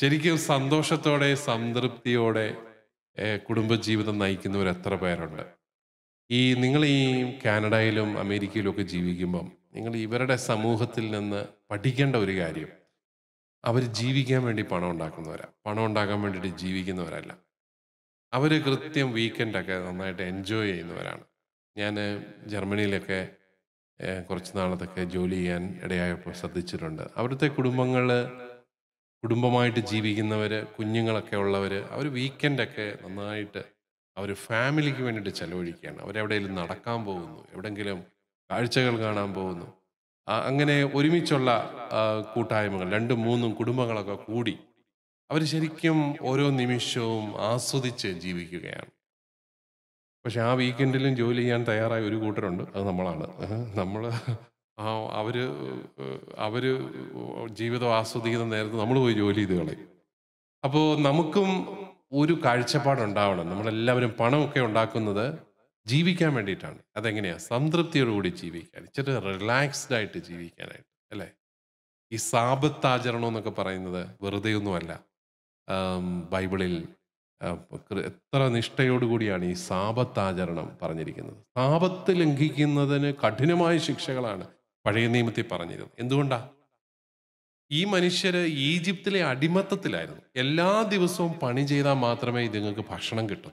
ശരിക്കും സന്തോഷത്തോടെ സംതൃപ്തിയോടെ കുടുംബജീവിതം നയിക്കുന്നവർ എത്ര പേരുണ്ട് ഈ നിങ്ങൾ ഈ കാനഡയിലും അമേരിക്കയിലും ഒക്കെ ജീവിക്കുമ്പം നിങ്ങൾ ഇവരുടെ സമൂഹത്തിൽ നിന്ന് പഠിക്കേണ്ട ഒരു കാര്യം അവർ ജീവിക്കാൻ വേണ്ടി പണം ഉണ്ടാക്കുന്നവരാണ് പണം ഉണ്ടാക്കാൻ വേണ്ടിയിട്ട് ജീവിക്കുന്നവരല്ല അവർ കൃത്യം വീക്കെൻഡൊക്കെ നന്നായിട്ട് എൻജോയ് ചെയ്യുന്നവരാണ് ഞാൻ ജർമ്മനിയിലൊക്കെ കുറച്ച് നാളത്തൊക്കെ ജോലി ചെയ്യാൻ ഇടയായപ്പോൾ ശ്രദ്ധിച്ചിട്ടുണ്ട് അവിടുത്തെ കുടുംബങ്ങൾ കുടുംബമായിട്ട് ജീവിക്കുന്നവർ കുഞ്ഞുങ്ങളൊക്കെ ഉള്ളവർ അവർ വീക്കെൻഡൊക്കെ നന്നായിട്ട് അവർ ഫാമിലിക്ക് വേണ്ടിയിട്ട് ചെലവഴിക്കുകയാണ് അവരെവിടെയെങ്കിലും നടക്കാൻ പോകുന്നു എവിടെയെങ്കിലും കാഴ്ചകൾ കാണാൻ പോകുന്നു അങ്ങനെ ഒരുമിച്ചുള്ള കൂട്ടായ്മകൾ രണ്ടും മൂന്നും കുടുംബങ്ങളൊക്കെ കൂടി അവർ ശരിക്കും ഓരോ നിമിഷവും ആസ്വദിച്ച് ജീവിക്കുകയാണ് പക്ഷെ ആ വീക്കെൻഡിലും ജോലി ചെയ്യാൻ തയ്യാറായ ഒരു കൂട്ടരുണ്ട് അത് നമ്മളാണ് നമ്മൾ ആ അവർ അവർ ജീവിതം ആസ്വദിക്കുന്ന നേരത്ത് നമ്മൾ പോയി ജോലി ചെയ്ത് കളയും അപ്പോൾ നമുക്കും ഒരു കാഴ്ചപ്പാടുണ്ടാവണം നമ്മളെല്ലാവരും പണമൊക്കെ ഉണ്ടാക്കുന്നത് ജീവിക്കാൻ വേണ്ടിയിട്ടാണ് അതെങ്ങനെയാണ് സംതൃപ്തിയോടുകൂടി ജീവിക്കാൻ ഇച്ചിരി റിലാക്സ്ഡ് ആയിട്ട് ജീവിക്കാനായിട്ട് അല്ലേ ഈ സാപത്താചരണം എന്നൊക്കെ പറയുന്നത് വെറുതെ ഒന്നുമല്ല ബൈബിളിൽ എത്ര നിഷ്ഠയോടുകൂടിയാണ് ഈ സാപത്താചരണം പറഞ്ഞിരിക്കുന്നത് സാപത്ത് ലംഘിക്കുന്നതിന് കഠിനമായ ശിക്ഷകളാണ് പഴയ നിയമത്തിൽ പറഞ്ഞിരുന്നു എന്തുകൊണ്ടാ ഈ മനുഷ്യർ ഈജിപ്തിലെ അടിമത്തത്തിലായിരുന്നു എല്ലാ ദിവസവും പണി ചെയ്താൽ മാത്രമേ ഇതുങ്ങൾക്ക് ഭക്ഷണം കിട്ടൂ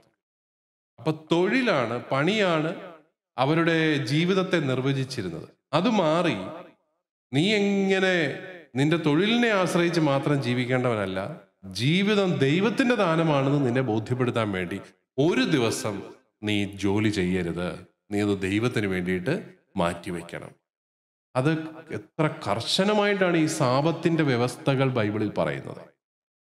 അപ്പൊ തൊഴിലാണ് പണിയാണ് അവരുടെ ജീവിതത്തെ നിർവചിച്ചിരുന്നത് അത് മാറി നീ എങ്ങനെ നിന്റെ തൊഴിലിനെ ആശ്രയിച്ച് മാത്രം ജീവിക്കേണ്ടവനല്ല ജീവിതം ദൈവത്തിന്റെ ദാനമാണെന്ന് നിന്നെ ബോധ്യപ്പെടുത്താൻ വേണ്ടി ഒരു ദിവസം നീ ജോലി ചെയ്യരുത് നീ അത് ദൈവത്തിന് വേണ്ടിയിട്ട് മാറ്റിവെക്കണം അത് എത്ര കർശനമായിട്ടാണ് ഈ സാപത്തിൻ്റെ വ്യവസ്ഥകൾ ബൈബിളിൽ പറയുന്നത്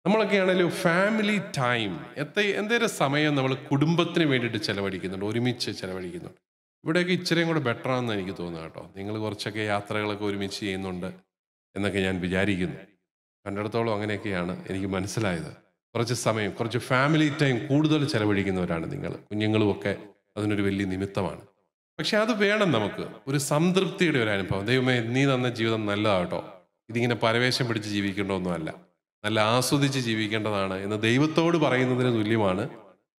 നമ്മളൊക്കെ ആണെങ്കിലും ഫാമിലി ടൈം എത്ര എന്തേലും സമയം നമ്മൾ കുടുംബത്തിന് വേണ്ടിയിട്ട് ചിലവഴിക്കുന്നുണ്ട് ഒരുമിച്ച് ചിലവഴിക്കുന്നുണ്ട് ഇവിടെയൊക്കെ ഇച്ചിരിയും കൂടെ ബെറ്റർ ആണെന്ന് എനിക്ക് തോന്നുന്നു കേട്ടോ നിങ്ങൾ കുറച്ചൊക്കെ യാത്രകളൊക്കെ ഒരുമിച്ച് ചെയ്യുന്നുണ്ട് എന്നൊക്കെ ഞാൻ വിചാരിക്കുന്നു കണ്ടിടത്തോളം അങ്ങനെയൊക്കെയാണ് എനിക്ക് മനസ്സിലായത് കുറച്ച് സമയം കുറച്ച് ഫാമിലി ടൈം കൂടുതൽ ചിലവഴിക്കുന്നവരാണ് നിങ്ങൾ കുഞ്ഞുങ്ങളുമൊക്കെ അതിനൊരു വലിയ നിമിത്തമാണ് പക്ഷെ അത് വേണം നമുക്ക് ഒരു സംതൃപ്തിയുടെ ഒരു അനുഭവം ദൈവമേ നീ തന്ന ജീവിതം നല്ലതാട്ടോ ഇതിങ്ങനെ പരവേശം പിടിച്ച് ജീവിക്കേണ്ടതൊന്നുമല്ല നല്ല ആസ്വദിച്ച് ജീവിക്കേണ്ടതാണ് എന്ന് ദൈവത്തോട് പറയുന്നതിന് തുല്യമാണ്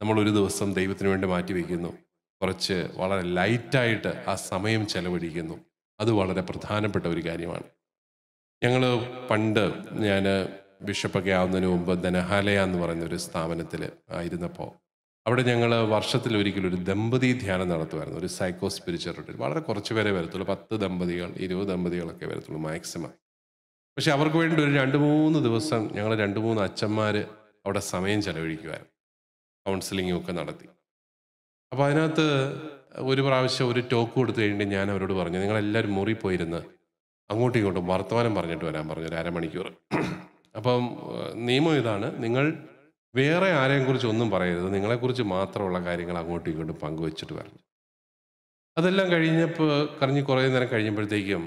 നമ്മൾ ഒരു ദിവസം ദൈവത്തിന് വേണ്ടി മാറ്റി വയ്ക്കുന്നു കുറച്ച് വളരെ ലൈറ്റായിട്ട് ആ സമയം ചെലവഴിക്കുന്നു അത് വളരെ പ്രധാനപ്പെട്ട ഒരു കാര്യമാണ് ഞങ്ങൾ പണ്ട് ഞാൻ ബിഷപ്പൊക്കെ ആവുന്നതിന് മുമ്പ് ധനഹാലയ എന്ന് പറയുന്ന ഒരു സ്ഥാപനത്തിൽ ആയിരുന്നപ്പോൾ അവിടെ ഞങ്ങൾ വർഷത്തിൽ ഒരിക്കലും ഒരു ദമ്പതി ധ്യാനം നടത്തുമായിരുന്നു ഒരു സൈക്കോ സ്പിരിച്വൽ റിട്രീറ്റ് വളരെ കുറച്ച് പേരെ വരത്തുള്ളൂ പത്ത് ദമ്പതികൾ ഇരുപത് ദമ്പതികളൊക്കെ വരത്തുള്ളൂ മാക്സിമം പക്ഷെ അവർക്ക് വേണ്ടി ഒരു രണ്ട് മൂന്ന് ദിവസം ഞങ്ങൾ രണ്ട് മൂന്ന് അച്ഛന്മാർ അവിടെ സമയം ചെലവഴിക്കുമായിരുന്നു കൗൺസിലിങ്ങും ഒക്കെ നടത്തി അപ്പോൾ അതിനകത്ത് ഒരു പ്രാവശ്യം ഒരു ടോക്ക് കൊടുത്തു കഴിഞ്ഞിട്ട് ഞാൻ അവരോട് പറഞ്ഞു നിങ്ങളെല്ലാവരും മുറി പോയിരുന്ന് അങ്ങോട്ടും ഇങ്ങോട്ടും വർത്തമാനം പറഞ്ഞിട്ട് വരാൻ പറഞ്ഞു ഒരു അരമണിക്കൂർ അപ്പം നിയമം ഇതാണ് നിങ്ങൾ വേറെ ആരെയും കുറിച്ച് ഒന്നും പറയരുത് നിങ്ങളെക്കുറിച്ച് മാത്രമുള്ള കാര്യങ്ങൾ അങ്ങോട്ടും ഇങ്ങോട്ടും പങ്കുവച്ചിട്ട് പറഞ്ഞു അതെല്ലാം കഴിഞ്ഞപ്പോൾ കറിഞ്ഞ് കുറേ നേരം കഴിഞ്ഞപ്പോഴത്തേക്കും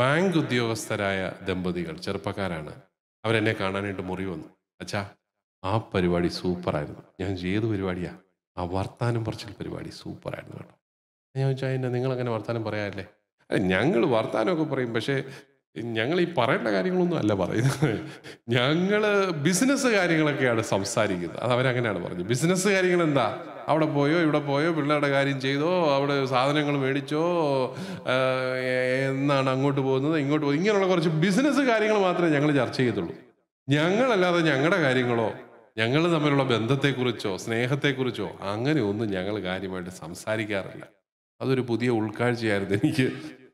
ബാങ്ക് ഉദ്യോഗസ്ഥരായ ദമ്പതികൾ ചെറുപ്പക്കാരാണ് അവരെന്നെ കാണാനായിട്ട് മുറി വന്നു അച്ഛാ ആ പരിപാടി സൂപ്പറായിരുന്നു ഞാൻ ഏത് പരിപാടിയാ ആ വർത്താനം പറച്ചിൽ പരിപാടി സൂപ്പറായിരുന്നു കേട്ടോ ഞാൻ ചോദിച്ചാൽ എന്നെ നിങ്ങളങ്ങനെ വർത്താനം പറയാറില്ലേ ഞങ്ങൾ വർത്താനമൊക്കെ പറയും പക്ഷേ ഞങ്ങൾ ഈ പറയേണ്ട കാര്യങ്ങളൊന്നും അല്ല പറയുന്നത് ഞങ്ങൾ ബിസിനസ് കാര്യങ്ങളൊക്കെയാണ് സംസാരിക്കുന്നത് അത് അവരങ്ങനെയാണ് പറഞ്ഞത് ബിസിനസ് കാര്യങ്ങൾ എന്താ അവിടെ പോയോ ഇവിടെ പോയോ പിള്ളേരുടെ കാര്യം ചെയ്തോ അവിടെ സാധനങ്ങൾ മേടിച്ചോ എന്നാണ് അങ്ങോട്ട് പോകുന്നത് ഇങ്ങോട്ട് പോകുന്നത് ഇങ്ങനെയുള്ള കുറച്ച് ബിസിനസ് കാര്യങ്ങൾ മാത്രമേ ഞങ്ങൾ ചർച്ച ചെയ്യത്തുള്ളൂ ഞങ്ങളല്ലാതെ ഞങ്ങളുടെ കാര്യങ്ങളോ ഞങ്ങൾ തമ്മിലുള്ള ബന്ധത്തെക്കുറിച്ചോ സ്നേഹത്തെക്കുറിച്ചോ അങ്ങനെ ഒന്നും ഞങ്ങൾ കാര്യമായിട്ട് സംസാരിക്കാറില്ല അതൊരു പുതിയ ഉൾക്കാഴ്ചയായിരുന്നു എനിക്ക്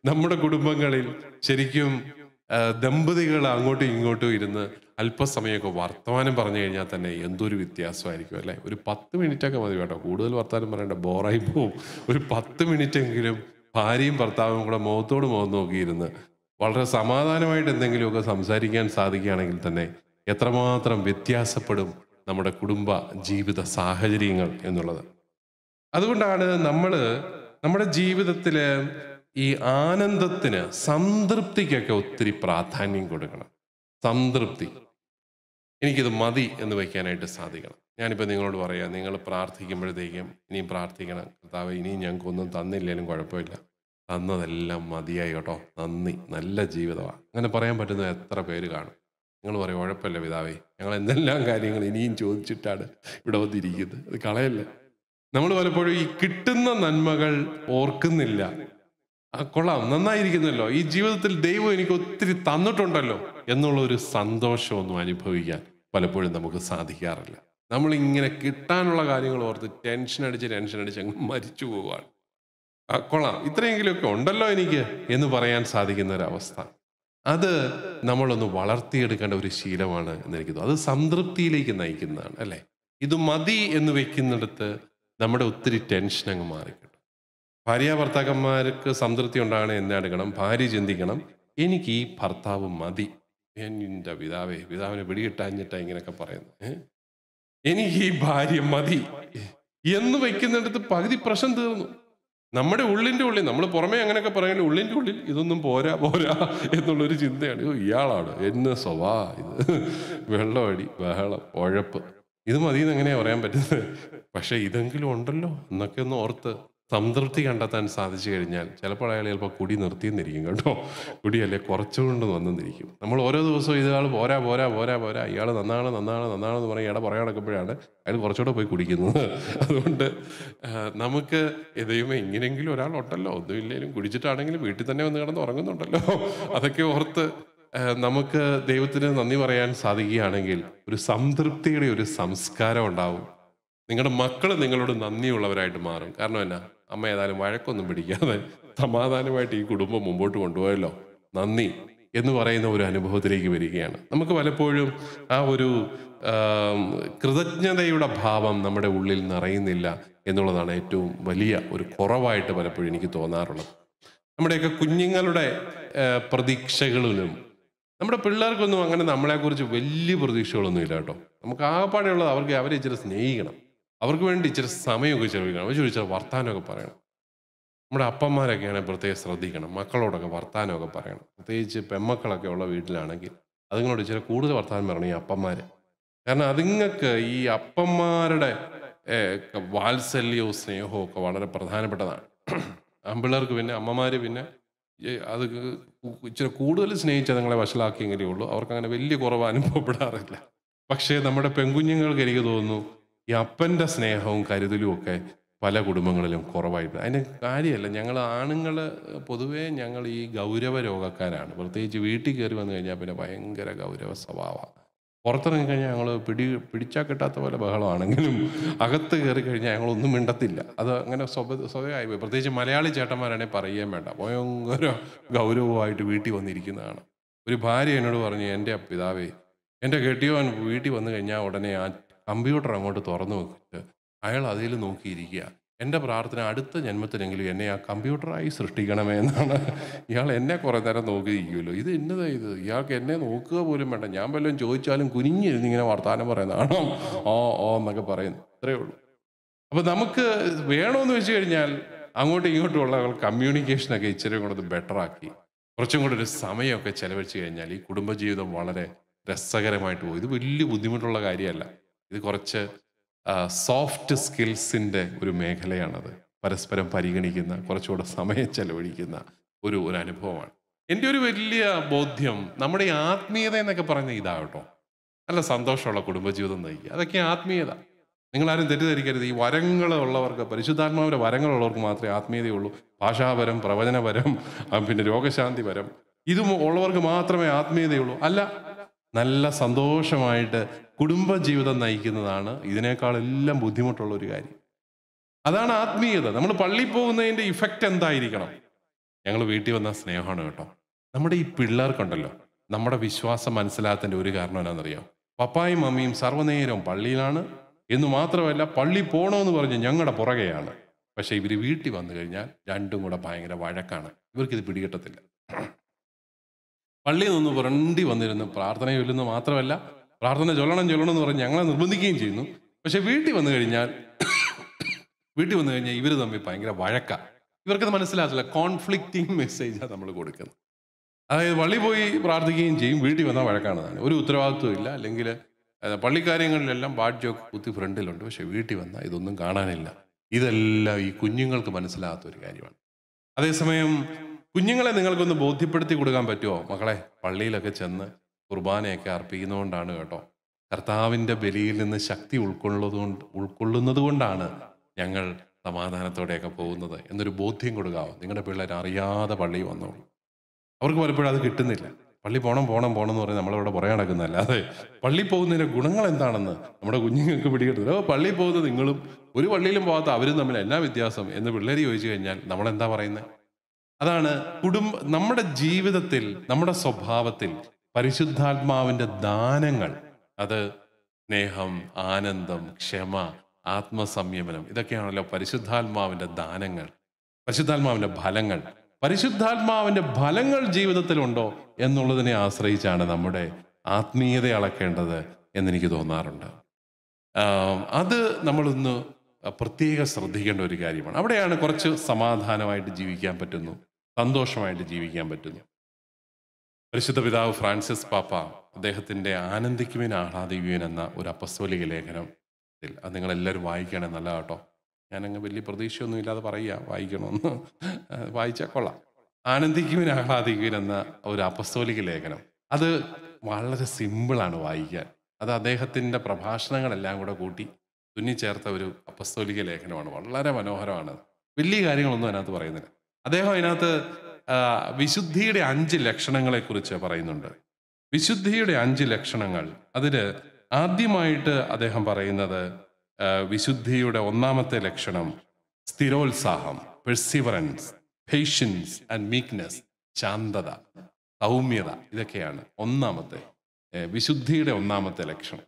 നമ്മുടെ കുടുംബങ്ങളിൽ ശരിക്കും ദമ്പതികൾ അങ്ങോട്ടും ഇങ്ങോട്ടും ഇരുന്ന് അല്പസമയമൊക്കെ വർത്തമാനം പറഞ്ഞു കഴിഞ്ഞാൽ തന്നെ എന്തൊരു വ്യത്യാസമായിരിക്കും അല്ലേ ഒരു പത്ത് മിനിറ്റൊക്കെ മതി കേട്ടോ കൂടുതൽ വർത്തമാനം പറയേണ്ട ബോറായി പോവും ഒരു പത്ത് മിനിറ്റെങ്കിലും ഭാര്യയും ഭർത്താവും കൂടെ മുഖത്തോട് മുഖം നോക്കിയിരുന്ന് വളരെ സമാധാനമായിട്ട് എന്തെങ്കിലുമൊക്കെ സംസാരിക്കാൻ സാധിക്കുകയാണെങ്കിൽ തന്നെ എത്രമാത്രം വ്യത്യാസപ്പെടും നമ്മുടെ കുടുംബ ജീവിത സാഹചര്യങ്ങൾ എന്നുള്ളത് അതുകൊണ്ടാണ് നമ്മൾ നമ്മുടെ ജീവിതത്തിൽ ഈ ആനന്ദത്തിന് സംതൃപ്തിക്കൊക്കെ ഒത്തിരി പ്രാധാന്യം കൊടുക്കണം സംതൃപ്തി എനിക്കിത് മതി എന്ന് വയ്ക്കാനായിട്ട് സാധിക്കണം ഞാനിപ്പോൾ നിങ്ങളോട് പറയാം നിങ്ങൾ പ്രാർത്ഥിക്കുമ്പോഴത്തേക്കും ഇനിയും പ്രാർത്ഥിക്കണം കർത്താവ് ഇനിയും ഞങ്ങൾക്കൊന്നും തന്നില്ലേലും കുഴപ്പമില്ല തന്നതെല്ലാം മതിയായി കേട്ടോ നന്ദി നല്ല ജീവിതമാണ് അങ്ങനെ പറയാൻ പറ്റുന്ന എത്ര പേര് കാണും നിങ്ങൾ പറയും ഉഴപ്പല്ല പിതാവേ ഞങ്ങൾ എന്തെല്ലാം കാര്യങ്ങൾ ഇനിയും ചോദിച്ചിട്ടാണ് ഇവിടെ വന്നിരിക്കുന്നത് അത് കളയല്ല നമ്മൾ പലപ്പോഴും ഈ കിട്ടുന്ന നന്മകൾ ഓർക്കുന്നില്ല ആ കൊള്ളാം നന്നായിരിക്കുന്നല്ലോ ഈ ജീവിതത്തിൽ ദൈവം എനിക്ക് ഒത്തിരി തന്നിട്ടുണ്ടല്ലോ എന്നുള്ള ഒരു സന്തോഷമൊന്നും അനുഭവിക്കാൻ പലപ്പോഴും നമുക്ക് സാധിക്കാറില്ല നമ്മൾ ഇങ്ങനെ കിട്ടാനുള്ള കാര്യങ്ങൾ ഓർത്ത് ടെൻഷൻ അടിച്ച് ടെൻഷൻ അടിച്ച് അങ്ങ് മരിച്ചു പോവുകയാണ് ആ കൊള്ളാം ഇത്രയെങ്കിലുമൊക്കെ ഉണ്ടല്ലോ എനിക്ക് എന്ന് പറയാൻ സാധിക്കുന്ന ഒരവസ്ഥ അത് നമ്മളൊന്ന് വളർത്തിയെടുക്കേണ്ട ഒരു ശീലമാണ് എനിക്ക് തോന്നുന്നു അത് സംതൃപ്തിയിലേക്ക് നയിക്കുന്നതാണ് അല്ലേ ഇത് മതി എന്ന് വെക്കുന്നിടത്ത് നമ്മുടെ ഒത്തിരി ടെൻഷൻ അങ്ങ് മാറി ഭാര്യ ഭർത്താക്കന്മാർക്ക് സംതൃപ്തി ഉണ്ടാകണേ എന്നെടുക്കണം ഭാര്യ ചിന്തിക്കണം എനിക്ക് ഈ ഭർത്താവ് മതി എൻ്റെ പിതാവേ പിതാവിനെ പിടികിട്ടാഞ്ഞിട്ടാ ഇങ്ങനെയൊക്കെ പറയുന്നത് എനിക്ക് ഈ ഭാര്യ മതി എന്ന് വയ്ക്കുന്നിടത്ത് പകുതി പ്രശ്നം തീർന്നു നമ്മുടെ ഉള്ളിൻ്റെ ഉള്ളിൽ നമ്മൾ പുറമേ അങ്ങനെയൊക്കെ പറയുന്നത് ഉള്ളിൻ്റെ ഉള്ളിൽ ഇതൊന്നും പോരാ പോരാ എന്നുള്ളൊരു ചിന്തയാണ് ഓ ഇയാളാണ് എന്ന സ്വഭാ ഇത് വെള്ളമടി ബഹളം ഉഴപ്പ് ഇത് മതി എന്ന് എങ്ങനെയാ പറയാൻ പറ്റുന്നത് പക്ഷെ ഇതെങ്കിലും ഉണ്ടല്ലോ എന്നൊക്കെ ഒന്ന് ഓർത്ത് സംതൃപ്തി കണ്ടെത്താൻ സാധിച്ചു കഴിഞ്ഞാൽ ചിലപ്പോൾ അയാൾ ചിലപ്പോൾ കുടി നിർത്തിയെന്നിരിക്കും കേട്ടോ കുടിയല്ലേ കുറച്ചുകൊണ്ട് വന്നിരിക്കും നമ്മൾ ഓരോ ദിവസവും ഇതാൾ പോരാ പോരാ പോരാ പോരാ ഇയാൾ നന്നാണ് നന്നാണ് നന്നാണ് എന്ന് പറയും ഇയാളെ പുറകെ നടക്കുമ്പോഴാണ് അയാൾ കുറച്ചുകൂടെ പോയി കുടിക്കുന്നത് അതുകൊണ്ട് നമുക്ക് ദൈവമേ ഇങ്ങനെയെങ്കിലും ഒരാൾ ഉണ്ടല്ലോ ഒന്നുമില്ലെങ്കിലും കുടിച്ചിട്ടാണെങ്കിലും വീട്ടിൽ തന്നെ വന്ന് കിടന്ന് ഉറങ്ങുന്നുണ്ടല്ലോ അതൊക്കെ ഓർത്ത് നമുക്ക് ദൈവത്തിന് നന്ദി പറയാൻ സാധിക്കുകയാണെങ്കിൽ ഒരു സംതൃപ്തിയുടെ ഒരു സംസ്കാരം ഉണ്ടാവും നിങ്ങളുടെ മക്കൾ നിങ്ങളോട് നന്ദിയുള്ളവരായിട്ട് മാറും കാരണം എന്നാ അമ്മ ഏതായാലും വഴക്കൊന്നും പിടിക്കാതെ സമാധാനമായിട്ട് ഈ കുടുംബം മുമ്പോട്ട് കൊണ്ടുപോയല്ലോ നന്ദി എന്ന് പറയുന്ന ഒരു അനുഭവത്തിലേക്ക് വരികയാണ് നമുക്ക് പലപ്പോഴും ആ ഒരു കൃതജ്ഞതയുടെ ഭാവം നമ്മുടെ ഉള്ളിൽ നിറയുന്നില്ല എന്നുള്ളതാണ് ഏറ്റവും വലിയ ഒരു കുറവായിട്ട് പലപ്പോഴും എനിക്ക് തോന്നാറുള്ളത് നമ്മുടെയൊക്കെ കുഞ്ഞുങ്ങളുടെ പ്രതീക്ഷകളിലും നമ്മുടെ പിള്ളേർക്കൊന്നും അങ്ങനെ നമ്മളെക്കുറിച്ച് വലിയ പ്രതീക്ഷകളൊന്നും ഇല്ല കേട്ടോ നമുക്ക് ആകെപ്പാടെയുള്ളത് അവർക്ക് അവരെ ഇച്ചിരി സ്നേഹിക്കണം അവർക്ക് വേണ്ടി ഇച്ചിരി സമയമൊക്കെ ചെലവഴിക്കണം അവർ ചോദിച്ചാൽ വർത്താനമൊക്കെ പറയണം നമ്മുടെ അപ്പന്മാരൊക്കെയാണ് പ്രത്യേകം ശ്രദ്ധിക്കണം മക്കളോടൊക്കെ വർത്താനമൊക്കെ പറയണം പ്രത്യേകിച്ച് പെമ്മക്കളൊക്കെ ഉള്ള വീട്ടിലാണെങ്കിൽ അതുങ്ങളോട് ഇച്ചിരി കൂടുതൽ വർത്താനം പറയണം ഈ അപ്പന്മാർ കാരണം അതുങ്ങൾക്ക് ഈ അപ്പന്മാരുടെ വാത്സല്യവും സ്നേഹവും ഒക്കെ വളരെ പ്രധാനപ്പെട്ടതാണ് അമ്പിളർക്ക് പിന്നെ അമ്മമാർ പിന്നെ അത് ഇച്ചിരി കൂടുതൽ സ്നേഹിച്ച് അതുങ്ങളെ വഷളാക്കിയെങ്കിലേ ഉള്ളൂ അവർക്ക് അങ്ങനെ വലിയ കുറവ് അനുഭവപ്പെടാറില്ല പക്ഷേ നമ്മുടെ പെൺകുഞ്ഞുങ്ങൾക്ക് എനിക്ക് തോന്നുന്നു ഈ അപ്പൻ്റെ സ്നേഹവും കരുതലും ഒക്കെ പല കുടുംബങ്ങളിലും കുറവായിട്ട് അതിന് കാര്യമല്ല ഞങ്ങൾ ആണുങ്ങൾ പൊതുവേ ഞങ്ങൾ ഈ ഗൗരവ രോഗക്കാരാണ് പ്രത്യേകിച്ച് വീട്ടിൽ കയറി വന്നു കഴിഞ്ഞാൽ പിന്നെ ഭയങ്കര ഗൗരവ സ്വഭാവമാണ് പുറത്തിറങ്ങി കഴിഞ്ഞാൽ ഞങ്ങൾ പിടി പിടിച്ചാൽ കിട്ടാത്ത പോലെ ബഹളമാണെങ്കിലും അകത്ത് കയറി കഴിഞ്ഞാൽ ഞങ്ങളൊന്നും മിണ്ടത്തില്ല അത് അങ്ങനെ സ്വഭ സ്വഭാവമായി പോയി പ്രത്യേകിച്ച് മലയാളി ചേട്ടന്മാരാണെങ്കിൽ പറയുകയും വേണ്ട ഭയങ്കര ഗൗരവമായിട്ട് വീട്ടിൽ വന്നിരിക്കുന്നതാണ് ഒരു ഭാര്യ എന്നോട് പറഞ്ഞു എൻ്റെ പിതാവേ എൻ്റെ കെട്ടിയവൻ വീട്ടിൽ വന്നു കഴിഞ്ഞാൽ ഉടനെ ആ കമ്പ്യൂട്ടർ അങ്ങോട്ട് തുറന്നു വെച്ചിട്ട് അയാൾ അതിൽ നോക്കിയിരിക്കുക എൻ്റെ പ്രാർത്ഥന അടുത്ത ജന്മത്തിനെങ്കിലും എന്നെ ആ കമ്പ്യൂട്ടറായി സൃഷ്ടിക്കണമേ എന്നാണ് ഇയാൾ എന്നെ കുറേ നേരം നോക്കിയിരിക്കുമല്ലോ ഇത് എന്നതാ ഇത് ഇയാൾക്ക് എന്നെ നോക്കുക പോലും വേണ്ട ഞാൻ വല്ലതും ചോദിച്ചാലും കുനിഞ്ഞിരുന്ന് ഇങ്ങനെ വർത്തമാനം പറയുന്നതാണോ ഓ ഓ എന്നൊക്കെ പറയുന്നു അത്രയേ ഉള്ളൂ അപ്പോൾ നമുക്ക് വേണമെന്ന് വെച്ച് കഴിഞ്ഞാൽ അങ്ങോട്ടും ഇങ്ങോട്ടും ഉള്ള കമ്മ്യൂണിക്കേഷനൊക്കെ ഇച്ചിരി കൂടെ ബെറ്ററാക്കി കുറച്ചും കൂടെ ഒരു സമയമൊക്കെ ചെലവഴിച്ച് കഴിഞ്ഞാൽ ഈ കുടുംബജീവിതം വളരെ രസകരമായിട്ട് പോകും ഇത് വലിയ ബുദ്ധിമുട്ടുള്ള കാര്യമല്ല ഇത് കുറച്ച് സോഫ്റ്റ് സ്കിൽസിൻ്റെ ഒരു മേഖലയാണത് പരസ്പരം പരിഗണിക്കുന്ന കുറച്ചുകൂടെ സമയം ചെലവഴിക്കുന്ന ഒരു ഒരു അനുഭവമാണ് എൻ്റെ ഒരു വലിയ ബോധ്യം നമ്മുടെ ആത്മീയത എന്നൊക്കെ പറഞ്ഞ ഇതാകട്ടോ നല്ല സന്തോഷമുള്ള കുടുംബജീവിതം നയിക്കുക അതൊക്കെ ആത്മീയത നിങ്ങളാരും തെറ്റിദ്ധരിക്കരുത് ഈ ഉള്ളവർക്ക് പരിശുദ്ധാത്മാവിൻ്റെ വരങ്ങളുള്ളവർക്ക് മാത്രമേ ആത്മീയതയുള്ളൂ ഭാഷാപരം പ്രവചനപരം പിന്നെ രോഗശാന്തിപരം ഇതും ഉള്ളവർക്ക് മാത്രമേ ആത്മീയതയുള്ളൂ അല്ല നല്ല സന്തോഷമായിട്ട് കുടുംബജീവിതം നയിക്കുന്നതാണ് ഇതിനേക്കാളെല്ലാം ബുദ്ധിമുട്ടുള്ള ഒരു കാര്യം അതാണ് ആത്മീയത നമ്മൾ പള്ളി പോകുന്നതിൻ്റെ ഇഫക്റ്റ് എന്തായിരിക്കണം ഞങ്ങൾ വീട്ടിൽ വന്ന സ്നേഹമാണ് കേട്ടോ നമ്മുടെ ഈ പിള്ളേർക്കുണ്ടല്ലോ നമ്മുടെ വിശ്വാസം മനസ്സിലാത്തതിൻ്റെ ഒരു കാരണം എന്താണെന്നറിയോ പപ്പായും മമ്മിയും സർവ്വനേരവും പള്ളിയിലാണ് എന്ന് മാത്രമല്ല പള്ളി പോകണമെന്ന് പറഞ്ഞ് ഞങ്ങളുടെ പുറകെയാണ് പക്ഷേ ഇവർ വീട്ടിൽ വന്നു കഴിഞ്ഞാൽ രണ്ടും കൂടെ ഭയങ്കര വഴക്കാണ് ഇവർക്കിത് പിടികിട്ടത്തില്ല പള്ളിയിൽ നിന്ന് പുരണ്ടി വന്നിരുന്നു പ്രാർത്ഥന ചൊല്ലുന്നു മാത്രമല്ല പ്രാർത്ഥന ചൊല്ലണം ചൊല്ലണം എന്ന് പറഞ്ഞ് ഞങ്ങളെ നിർബന്ധിക്കുകയും ചെയ്യുന്നു പക്ഷെ വീട്ടിൽ വന്നു കഴിഞ്ഞാൽ വീട്ടിൽ വന്നു കഴിഞ്ഞാൽ ഇവർ തമ്മിൽ ഭയങ്കര വഴക്ക ഇവർക്ക് മനസ്സിലാകത്തില്ല കോൺഫ്ലിക്റ്റിംഗ് മെസ്സേജാണ് നമ്മൾ കൊടുക്കുന്നത് അതായത് പള്ളി പോയി പ്രാർത്ഥിക്കുകയും ചെയ്യും വീട്ടിൽ വന്നാൽ വഴക്കാണതാണ് ഒരു ഉത്തരവാദിത്വം ഇല്ല അല്ലെങ്കിൽ പള്ളിക്കാര്യങ്ങളിലെല്ലാം ബാഡ് ജോക്ക് കുത്തി ഫ്രണ്ടിലുണ്ട് പക്ഷെ വീട്ടിൽ വന്നാൽ ഇതൊന്നും കാണാനില്ല ഇതെല്ലാം ഈ കുഞ്ഞുങ്ങൾക്ക് മനസ്സിലാകാത്ത ഒരു കാര്യമാണ് അതേസമയം കുഞ്ഞുങ്ങളെ നിങ്ങൾക്കൊന്ന് ബോധ്യപ്പെടുത്തി കൊടുക്കാൻ പറ്റുമോ മക്കളെ പള്ളിയിലൊക്കെ ചെന്ന് കുർബാനയൊക്കെ അർപ്പിക്കുന്നതുകൊണ്ടാണ് കേട്ടോ കർത്താവിൻ്റെ ബലിയിൽ നിന്ന് ശക്തി ഉൾക്കൊള്ളുന്നത് ഉൾക്കൊള്ളുന്നത് കൊണ്ടാണ് ഞങ്ങൾ സമാധാനത്തോടെയൊക്കെ പോകുന്നത് എന്നൊരു ബോധ്യം കൊടുക്കാവോ നിങ്ങളുടെ പിള്ളേർ അറിയാതെ പള്ളി വന്നോളൂ അവർക്ക് പലപ്പോഴും അത് കിട്ടുന്നില്ല പള്ളി പോകണം പോകണം പോകണം എന്ന് പറഞ്ഞാൽ നമ്മളിവിടെ പുറകെ നടക്കുന്നതല്ല അതെ പള്ളി പോകുന്നതിൻ്റെ ഗുണങ്ങൾ എന്താണെന്ന് നമ്മുടെ കുഞ്ഞുങ്ങൾക്ക് പിടികിട്ടുന്നില്ല ഓ പള്ളി പോകുന്നത് നിങ്ങളും ഒരു പള്ളിയിലും പോകാത്ത അവരും തമ്മിൽ എല്ലാ വ്യത്യാസം എന്ന് പിള്ളേർ ചോദിച്ചു കഴിഞ്ഞാൽ നമ്മളെന്താ പറയുന്നത് അതാണ് കുടുംബ നമ്മുടെ ജീവിതത്തിൽ നമ്മുടെ സ്വഭാവത്തിൽ പരിശുദ്ധാത്മാവിന്റെ ദാനങ്ങൾ അത് സ്നേഹം ആനന്ദം ക്ഷമ ആത്മസംയമനം ഇതൊക്കെയാണല്ലോ പരിശുദ്ധാത്മാവിന്റെ ദാനങ്ങൾ പരിശുദ്ധാത്മാവിന്റെ ഫലങ്ങൾ പരിശുദ്ധാത്മാവിന്റെ ഫലങ്ങൾ ജീവിതത്തിലുണ്ടോ എന്നുള്ളതിനെ ആശ്രയിച്ചാണ് നമ്മുടെ ആത്മീയത അളക്കേണ്ടത് എന്നെനിക്ക് തോന്നാറുണ്ട് അത് നമ്മളൊന്ന് പ്രത്യേകം ശ്രദ്ധിക്കേണ്ട ഒരു കാര്യമാണ് അവിടെയാണ് കുറച്ച് സമാധാനമായിട്ട് ജീവിക്കാൻ പറ്റുന്നു സന്തോഷമായിട്ട് ജീവിക്കാൻ പറ്റുന്നു പരിശുദ്ധ പിതാവ് ഫ്രാൻസിസ് പാപ്പ അദ്ദേഹത്തിൻ്റെ ആനന്ദിക്കുവിൻ ആഹ്ലാദിക്കുവൻ എന്ന ഒരു അപ്പസ്തോലിക ലേഖനത്തിൽ അത് നിങ്ങളെല്ലാവരും വായിക്കണേ നല്ല കേട്ടോ ഞാനങ്ങ് വലിയ പ്രതീക്ഷയൊന്നും ഇല്ലാതെ പറയുക വായിക്കണമെന്ന് വായിച്ചാൽ കൊള്ളാം ആനന്ദിക്കുവിൻ ആഹ്ലാദിക്കുവൻ എന്ന ഒരു അപ്പസ്തോലിക ലേഖനം അത് വളരെ സിമ്പിളാണ് വായിക്കാൻ അത് അദ്ദേഹത്തിൻ്റെ പ്രഭാഷണങ്ങളെല്ലാം കൂടെ കൂട്ടി തുന്നിച്ചേർത്ത ഒരു അപ്പസ്തോലിക ലേഖനമാണ് വളരെ മനോഹരമാണ് വലിയ കാര്യങ്ങളൊന്നും അതിനകത്ത് പറയുന്നില്ല അദ്ദേഹം അതിനകത്ത് വിശുദ്ധിയുടെ അഞ്ച് ലക്ഷണങ്ങളെക്കുറിച്ച് പറയുന്നുണ്ട് വിശുദ്ധിയുടെ അഞ്ച് ലക്ഷണങ്ങൾ അതിൽ ആദ്യമായിട്ട് അദ്ദേഹം പറയുന്നത് വിശുദ്ധിയുടെ ഒന്നാമത്തെ ലക്ഷണം സ്ഥിരോത്സാഹം പെർസിവറൻസ് പേഷ്യൻസ് ആൻഡ് മീക്നെസ് ശാന്തത സൗമ്യത ഇതൊക്കെയാണ് ഒന്നാമത്തെ വിശുദ്ധിയുടെ ഒന്നാമത്തെ ലക്ഷണം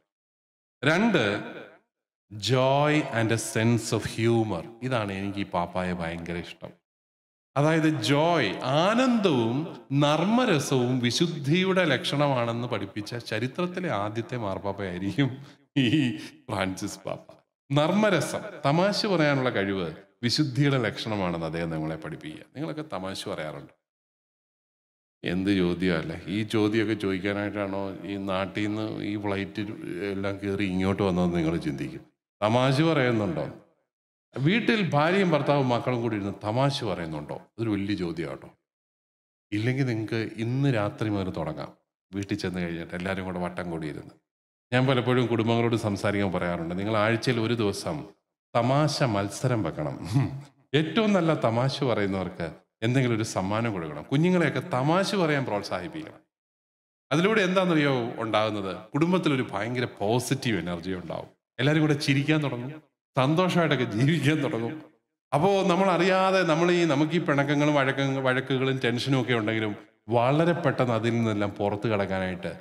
രണ്ട് joy and a sense of humour ഇതാണ് എനിക്ക് ഈ പാപ്പായെ ഭയങ്കര ഇഷ്ടം അതായത് ജോയ് ആനന്ദവും നർമ്മരസവും വിശുദ്ധിയുടെ ലക്ഷണമാണെന്ന് പഠിപ്പിച്ച ചരിത്രത്തിലെ ആദ്യത്തെ മാർപ്പാപ്പയായിരിക്കും ഈ ഫ്രാൻസിസ് പാപ്പ നർമ്മരസം തമാശ പറയാനുള്ള കഴിവ് വിശുദ്ധിയുടെ ലക്ഷണമാണെന്ന് അദ്ദേഹം നിങ്ങളെ പഠിപ്പിക്കുക നിങ്ങളൊക്കെ തമാശ പറയാറുണ്ട് എന്ത് ചോദ്യമല്ല ഈ ചോദ്യമൊക്കെ ചോദിക്കാനായിട്ടാണോ ഈ നാട്ടിൽ നിന്ന് ഈ ഫ്ലൈറ്റിൽ എല്ലാം കയറി ഇങ്ങോട്ട് വന്നതെന്ന് നിങ്ങൾ ചിന്തിക്കും തമാശ പറയുന്നുണ്ടോ വീട്ടിൽ ഭാര്യയും ഭർത്താവും മക്കളും കൂടി ഇരുന്ന് തമാശ പറയുന്നുണ്ടോ അതൊരു വലിയ കേട്ടോ ഇല്ലെങ്കിൽ നിങ്ങൾക്ക് ഇന്ന് രാത്രി മുതൽ തുടങ്ങാം വീട്ടിൽ ചെന്ന് കഴിഞ്ഞിട്ട് എല്ലാവരും കൂടെ വട്ടം കൂടിയിരുന്ന് ഞാൻ പലപ്പോഴും കുടുംബങ്ങളോട് സംസാരിക്കാൻ പറയാറുണ്ട് നിങ്ങൾ ആഴ്ചയിൽ ഒരു ദിവസം തമാശ മത്സരം വെക്കണം ഏറ്റവും നല്ല തമാശ പറയുന്നവർക്ക് എന്തെങ്കിലും ഒരു സമ്മാനം കൊടുക്കണം കുഞ്ഞുങ്ങളെയൊക്കെ തമാശ പറയാൻ പ്രോത്സാഹിപ്പിക്കണം അതിലൂടെ എന്താണെന്നറിയോ ഉണ്ടാകുന്നത് കുടുംബത്തിലൊരു ഭയങ്കര പോസിറ്റീവ് എനർജി ഉണ്ടാവും എല്ലാവരും കൂടെ ചിരിക്കാൻ തുടങ്ങും സന്തോഷമായിട്ടൊക്കെ ജീവിക്കാൻ തുടങ്ങും അപ്പോൾ നമ്മൾ അറിയാതെ നമ്മൾ ഈ നമുക്ക് ഈ പിണക്കങ്ങളും വഴക്ക വഴക്കുകളും ടെൻഷനും ഒക്കെ ഉണ്ടെങ്കിലും വളരെ പെട്ടെന്ന് അതിൽ നിന്നെല്ലാം പുറത്ത് കടക്കാനായിട്ട്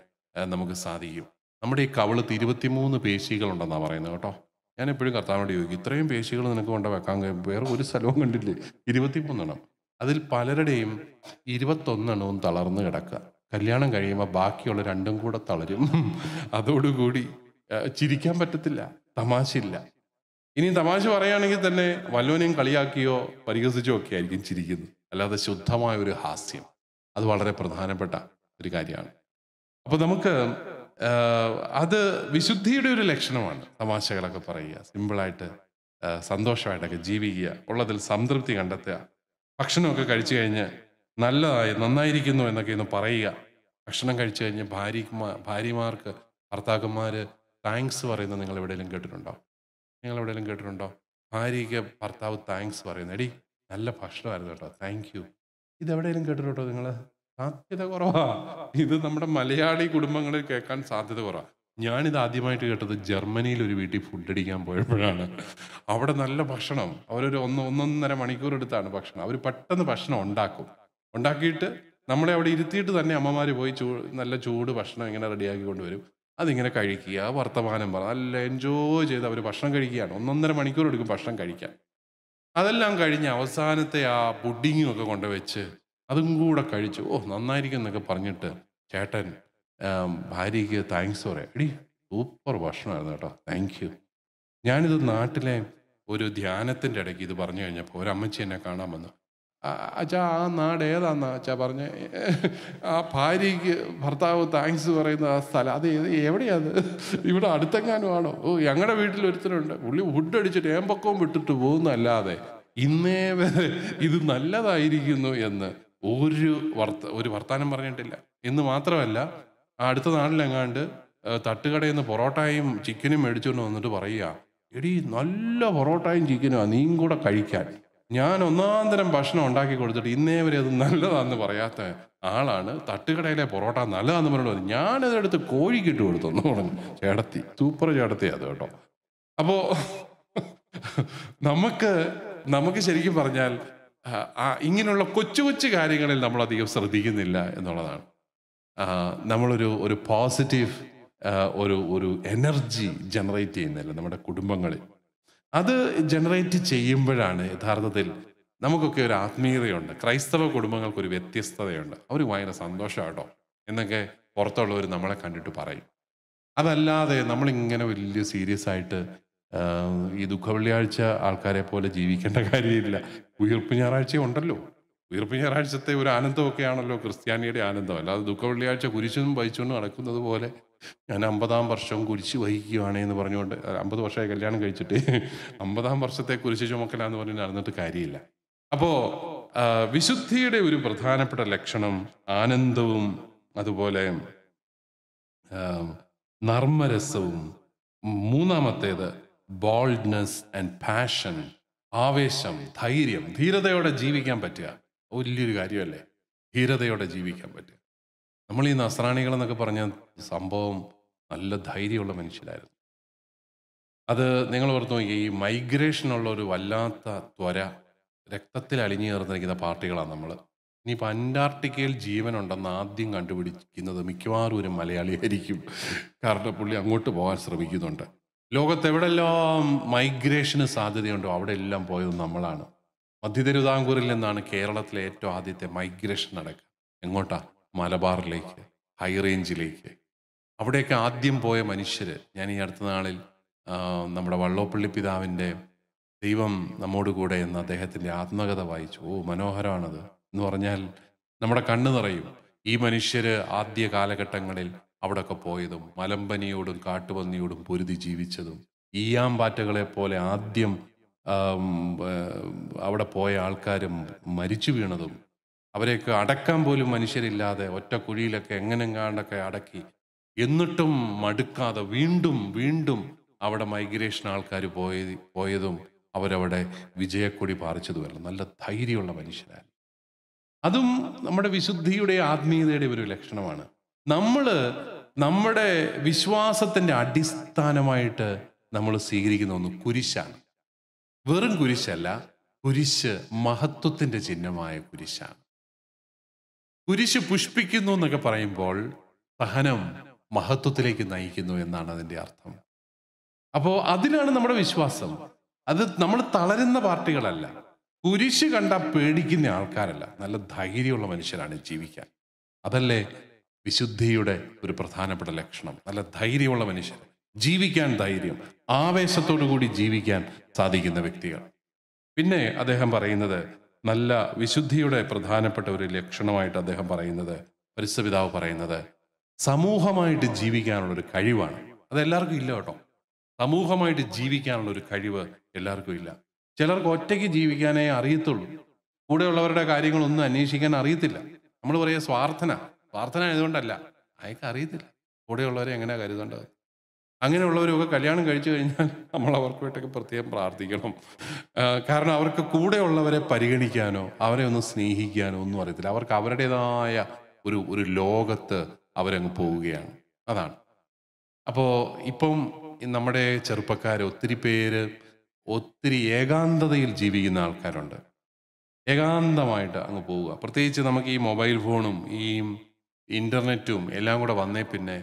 നമുക്ക് സാധിക്കും നമ്മുടെ ഈ കവളത്ത് ഇരുപത്തിമൂന്ന് പേശികളുണ്ടെന്നാണ് പറയുന്നത് കേട്ടോ ഞാൻ എപ്പോഴും കർത്താവിനോട് ചോദിക്കും ഇത്രയും പേശികൾ നിനക്ക് കൊണ്ട് വെക്കാൻ വേറെ ഒരു സ്ഥലവും കണ്ടില്ലേ ഇരുപത്തിമൂന്നെണ്ണം അതിൽ പലരുടെയും ഇരുപത്തൊന്നെണ്ണവും തളർന്ന് കിടക്കുക കല്യാണം കഴിയുമ്പോൾ ബാക്കിയുള്ള രണ്ടും കൂടെ തളരും അതോടുകൂടി ചിരിക്കാൻ പറ്റത്തില്ല തമാശയില്ല ഇനി തമാശ പറയുകയാണെങ്കിൽ തന്നെ വല്ലവനെയും കളിയാക്കിയോ പരിഹസിച്ചോ ഒക്കെ ആയിരിക്കും ചിരിക്കുന്നത് അല്ലാതെ ശുദ്ധമായ ഒരു ഹാസ്യം അത് വളരെ പ്രധാനപ്പെട്ട ഒരു കാര്യമാണ് അപ്പോൾ നമുക്ക് അത് വിശുദ്ധിയുടെ ഒരു ലക്ഷണമാണ് തമാശകളൊക്കെ പറയുക സിമ്പിളായിട്ട് സന്തോഷമായിട്ടൊക്കെ ജീവിക്കുക ഉള്ളതിൽ സംതൃപ്തി കണ്ടെത്തുക ഭക്ഷണമൊക്കെ കഴിച്ചു കഴിഞ്ഞ് നല്ലതായി നന്നായിരിക്കുന്നു എന്നൊക്കെ ഒന്ന് പറയുക ഭക്ഷണം കഴിച്ചു കഴിഞ്ഞ് ഭാര്യ ഭാര്യമാർക്ക് ഭർത്താക്കന്മാർ താങ്ക്സ് പറയുന്നത് നിങ്ങൾ എവിടെയെങ്കിലും കേട്ടിട്ടുണ്ടോ നിങ്ങൾ എവിടെയെങ്കിലും കേട്ടിട്ടുണ്ടോ ഭാര്യയ്ക്ക് ഭർത്താവ് താങ്ക്സ് പറയുന്നത് എടി നല്ല ഭക്ഷണമായിരുന്നു കേട്ടോ താങ്ക് യു ഇതെവിടെയെങ്കിലും കേട്ടിട്ടുണ്ടോ നിങ്ങൾ സാധ്യത കുറവാ ഇത് നമ്മുടെ മലയാളി കുടുംബങ്ങളിൽ കേൾക്കാൻ സാധ്യത കുറവാണ് ഞാനിത് ആദ്യമായിട്ട് കേട്ടത് ജർമ്മനിയിൽ ഒരു വീട്ടിൽ ഫുഡ് അടിക്കാൻ പോയപ്പോഴാണ് അവിടെ നല്ല ഭക്ഷണം അവരൊരു ഒന്ന് ഒന്നൊന്നര മണിക്കൂർ എടുത്താണ് ഭക്ഷണം അവർ പെട്ടെന്ന് ഭക്ഷണം ഉണ്ടാക്കും ഉണ്ടാക്കിയിട്ട് നമ്മളെ അവിടെ ഇരുത്തിയിട്ട് തന്നെ അമ്മമാർ പോയി ചൂ നല്ല ചൂട് ഭക്ഷണം ഇങ്ങനെ റെഡിയാക്കി കൊണ്ടുവരും അതിങ്ങനെ കഴിക്കുക വർത്തമാനം പറ നല്ല എൻജോയ് ചെയ്ത് അവർ ഭക്ഷണം കഴിക്കുകയാണ് ഒന്നൊന്നര മണിക്കൂർ എടുക്കും ഭക്ഷണം കഴിക്കാൻ അതെല്ലാം കഴിഞ്ഞ് അവസാനത്തെ ആ പുഡിങ്ങും ഒക്കെ കൊണ്ടുവച്ച് അതും കൂടെ കഴിച്ചു ഓ നന്നായിരിക്കും എന്നൊക്കെ പറഞ്ഞിട്ട് ചേട്ടൻ ഭാര്യയ്ക്ക് താങ്ക്സ് പറയാം എടി സൂപ്പർ ഭക്ഷണമായിരുന്നു കേട്ടോ താങ്ക് യു ഞാനിത് നാട്ടിലെ ഒരു ധ്യാനത്തിൻ്റെ ഇടയ്ക്ക് ഇത് പറഞ്ഞു കഴിഞ്ഞപ്പോൾ ഒരു അമ്മച്ചി എന്നെ കാണാൻ വന്നു അച്ഛാ ആ നാട് ഏതാന്നാ അച്ഛാ പറഞ്ഞ ആ ഭാര്യയ്ക്ക് ഭർത്താവ് താങ്ക്സ് പറയുന്ന ആ സ്ഥലം അത് ഏത് എവിടെയാത് ഇവിടെ അടുത്തെങ്ങാനും ആണോ ഓ ഞങ്ങളുടെ വീട്ടിൽ ഒരുത്തരുണ്ട് പുള്ളി വുഡ് അടിച്ചിട്ട് ഏമ്പക്കവും വിട്ടിട്ട് പോകുന്നല്ലാതെ ഇന്നേ വരെ ഇത് നല്ലതായിരിക്കുന്നു എന്ന് ഒരു വർത്ത ഒരു വർത്താനം പറഞ്ഞിട്ടില്ല എന്ന് മാത്രമല്ല അടുത്ത നാട്ടിലെങ്ങാണ്ട് തട്ടുകടയിൽ നിന്ന് പൊറോട്ടയും ചിക്കനും മേടിച്ചുകൊണ്ട് വന്നിട്ട് പറയുക എടി നല്ല പൊറോട്ടയും ചിക്കനും നീയും കൂടെ കഴിക്കാൻ ഞാൻ ഒന്നാം തരം ഭക്ഷണം ഉണ്ടാക്കി കൊടുത്തിട്ട് ഇന്നേ വരെ അത് നല്ലതാന്ന് പറയാത്ത ആളാണ് തട്ടുകടയിലെ പൊറോട്ട നല്ലതാന്ന് പറഞ്ഞത് ഞാനത് എടുത്ത് കോഴിക്ക് കൊടുത്തു എന്ന് പറഞ്ഞു ചേടത്തി സൂപ്പർ ചേടത്തി അത് കേട്ടോ അപ്പോ നമുക്ക് നമുക്ക് ശരിക്കും പറഞ്ഞാൽ ഇങ്ങനെയുള്ള കൊച്ചു കൊച്ചു കാര്യങ്ങളിൽ നമ്മൾ അധികം ശ്രദ്ധിക്കുന്നില്ല എന്നുള്ളതാണ് നമ്മളൊരു ഒരു പോസിറ്റീവ് ഒരു ഒരു എനർജി ജനറേറ്റ് ചെയ്യുന്നില്ല നമ്മുടെ കുടുംബങ്ങളിൽ അത് ജനറേറ്റ് ചെയ്യുമ്പോഴാണ് യഥാർത്ഥത്തിൽ നമുക്കൊക്കെ ഒരു ആത്മീയതയുണ്ട് ക്രൈസ്തവ കുടുംബങ്ങൾക്ക് ഒരു വ്യത്യസ്തതയുണ്ട് അവർ ഭയങ്കര സന്തോഷമാട്ടോ എന്നൊക്കെ പുറത്തുള്ളവർ നമ്മളെ കണ്ടിട്ട് പറയും അതല്ലാതെ നമ്മളിങ്ങനെ വലിയ സീരിയസ് ആയിട്ട് ഈ ദുഃഖ വെള്ളിയാഴ്ച ആൾക്കാരെ പോലെ ജീവിക്കേണ്ട കാര്യമില്ല ഉയർപ്പ് ഞായറാഴ്ച ഉണ്ടല്ലോ ഉയർപ്പ് ഞായറാഴ്ചത്തെ ഒരു ആനന്ദമൊക്കെയാണല്ലോ ക്രിസ്ത്യാനിയുടെ ആനന്ദം അല്ലാതെ ദുഃഖ വെള്ളിയാഴ്ച കുരിശും വഹിച്ചുകൊണ്ട് നടക്കുന്നത് പോലെ ഞാൻ അമ്പതാം വർഷം കുരിശ് വഹിക്കുകയാണ് എന്ന് പറഞ്ഞുകൊണ്ട് അമ്പത് വർഷമായി കല്യാണം കഴിച്ചിട്ട് അമ്പതാം വർഷത്തെ കുരിശ് ചുമക്കലാന്ന് പറഞ്ഞ് നടന്നിട്ട് കാര്യമില്ല അപ്പോൾ വിശുദ്ധിയുടെ ഒരു പ്രധാനപ്പെട്ട ലക്ഷണം ആനന്ദവും അതുപോലെ നർമ്മരസവും മൂന്നാമത്തേത് ബോൾഡ്നസ് ആൻഡ് പാഷൻ ആവേശം ധൈര്യം ധീരതയോടെ ജീവിക്കാൻ പറ്റുക വലിയൊരു കാര്യമല്ലേ ധീരതയോടെ ജീവിക്കാൻ പറ്റുക നമ്മൾ ഈ എന്നൊക്കെ പറഞ്ഞ സംഭവം നല്ല ധൈര്യമുള്ള മനുഷ്യരായിരുന്നു അത് നിങ്ങൾ ഓർത്ത് നോക്കി ഈ മൈഗ്രേഷനുള്ള ഒരു വല്ലാത്ത ത്വര രക്തത്തിൽ അലിഞ്ഞു ചേർന്നിരിക്കുന്ന പാർട്ടികളാണ് നമ്മൾ ഇനിയിപ്പോൾ അന്റാർട്ടിക്കയിൽ ജീവനുണ്ടെന്ന് ആദ്യം കണ്ടുപിടിക്കുന്നത് മിക്കവാറും ഒരു മലയാളിയായിരിക്കും കാരണം പുള്ളി അങ്ങോട്ട് പോകാൻ ശ്രമിക്കുന്നുണ്ട് ലോകത്ത് എവിടെല്ലാം മൈഗ്രേഷന് സാധ്യതയുണ്ടോ അവിടെ എല്ലാം പോയത് നമ്മളാണ് മധ്യതിരുവിതാംകൂറിൽ നിന്നാണ് കേരളത്തിലെ ഏറ്റവും ആദ്യത്തെ മൈഗ്രേഷൻ നടക്കുക എങ്ങോട്ടാ മലബാറിലേക്ക് ഹൈ റേഞ്ചിലേക്ക് അവിടെയൊക്കെ ആദ്യം പോയ മനുഷ്യർ ഞാൻ ഈ അടുത്ത നാളിൽ നമ്മുടെ വള്ളോപ്പള്ളി പിതാവിൻ്റെ ദൈവം നമ്മോട് കൂടെ എന്ന അദ്ദേഹത്തിൻ്റെ ആത്മകഥ വായിച്ചു ഓ മനോഹരമാണത് എന്ന് പറഞ്ഞാൽ നമ്മുടെ കണ്ണു നിറയും ഈ മനുഷ്യർ ആദ്യ കാലഘട്ടങ്ങളിൽ അവിടെയൊക്കെ പോയതും മലമ്പനിയോടും കാട്ടുപന്നിയോടും പൊരുതി ജീവിച്ചതും ഈയാമ്പാറ്റകളെ പോലെ ആദ്യം അവിടെ പോയ ആൾക്കാരും മരിച്ചു വീണതും അവരെയൊക്കെ അടക്കാൻ പോലും മനുഷ്യരില്ലാതെ ഒറ്റ കുഴിയിലൊക്കെ എങ്ങനെങ്ങാണ്ടൊക്കെ അടക്കി എന്നിട്ടും മടുക്കാതെ വീണ്ടും വീണ്ടും അവിടെ മൈഗ്രേഷൻ ആൾക്കാർ പോയ പോയതും അവരവിടെ വിജയക്കൊടി പാറിച്ചതുമല്ല നല്ല ധൈര്യമുള്ള മനുഷ്യരാണ് അതും നമ്മുടെ വിശുദ്ധിയുടെ ആത്മീയതയുടെ ഒരു ലക്ഷണമാണ് നമ്മൾ നമ്മുടെ വിശ്വാസത്തിൻ്റെ അടിസ്ഥാനമായിട്ട് നമ്മൾ സ്വീകരിക്കുന്ന ഒന്ന് കുരിശാണ് വെറും കുരിശല്ല കുരിശ് മഹത്വത്തിന്റെ ചിഹ്നമായ കുരിശാണ് കുരിശ് പുഷ്പിക്കുന്നു എന്നൊക്കെ പറയുമ്പോൾ സഹനം മഹത്വത്തിലേക്ക് നയിക്കുന്നു എന്നാണ് അതിൻ്റെ അർത്ഥം അപ്പോൾ അതിലാണ് നമ്മുടെ വിശ്വാസം അത് നമ്മൾ തളരുന്ന പാർട്ടികളല്ല കുരിശ് കണ്ട പേടിക്കുന്ന ആൾക്കാരല്ല നല്ല ധൈര്യമുള്ള മനുഷ്യരാണ് ജീവിക്കാൻ അതല്ലേ വിശുദ്ധിയുടെ ഒരു പ്രധാനപ്പെട്ട ലക്ഷണം നല്ല ധൈര്യമുള്ള മനുഷ്യർ ജീവിക്കാൻ ധൈര്യം ആവേശത്തോടു കൂടി ജീവിക്കാൻ സാധിക്കുന്ന വ്യക്തികൾ പിന്നെ അദ്ദേഹം പറയുന്നത് നല്ല വിശുദ്ധിയുടെ പ്രധാനപ്പെട്ട ഒരു ലക്ഷണമായിട്ട് അദ്ദേഹം പറയുന്നത് പരിസ്ഥപിതാവ് പറയുന്നത് സമൂഹമായിട്ട് ജീവിക്കാനുള്ള ഒരു കഴിവാണ് അത് എല്ലാവർക്കും ഇല്ല കേട്ടോ സമൂഹമായിട്ട് ജീവിക്കാനുള്ള ഒരു കഴിവ് എല്ലാവർക്കും ഇല്ല ചിലർക്ക് ഒറ്റയ്ക്ക് ജീവിക്കാനേ അറിയത്തുള്ളൂ കൂടെയുള്ളവരുടെ കാര്യങ്ങളൊന്നും അന്വേഷിക്കാൻ അറിയത്തില്ല നമ്മൾ പറയുക സ്വാർത്ഥന സ്വാർത്ഥന ആയതുകൊണ്ടല്ല അയാൾക്ക് അറിയത്തില്ല കൂടെയുള്ളവരെ എങ്ങനെയാണ് കരുതേണ്ടത് അങ്ങനെയുള്ളവരൊക്കെ കല്യാണം കഴിച്ചു കഴിഞ്ഞാൽ നമ്മൾ അവർക്ക് വേണ്ടിയൊക്കെ പ്രത്യേകം പ്രാർത്ഥിക്കണം കാരണം അവർക്ക് കൂടെയുള്ളവരെ പരിഗണിക്കാനോ അവരെ ഒന്ന് സ്നേഹിക്കാനോ ഒന്നും അറിയത്തില്ല അവർക്ക് അവരുടേതായ ഒരു ഒരു ലോകത്ത് അവരങ്ങ് പോവുകയാണ് അതാണ് അപ്പോൾ ഇപ്പം നമ്മുടെ ചെറുപ്പക്കാർ ഒത്തിരി പേര് ഒത്തിരി ഏകാന്തതയിൽ ജീവിക്കുന്ന ആൾക്കാരുണ്ട് ഏകാന്തമായിട്ട് അങ്ങ് പോവുക പ്രത്യേകിച്ച് നമുക്ക് ഈ മൊബൈൽ ഫോണും ഈ ഇൻ്റർനെറ്റും എല്ലാം കൂടെ വന്നേ പിന്നെ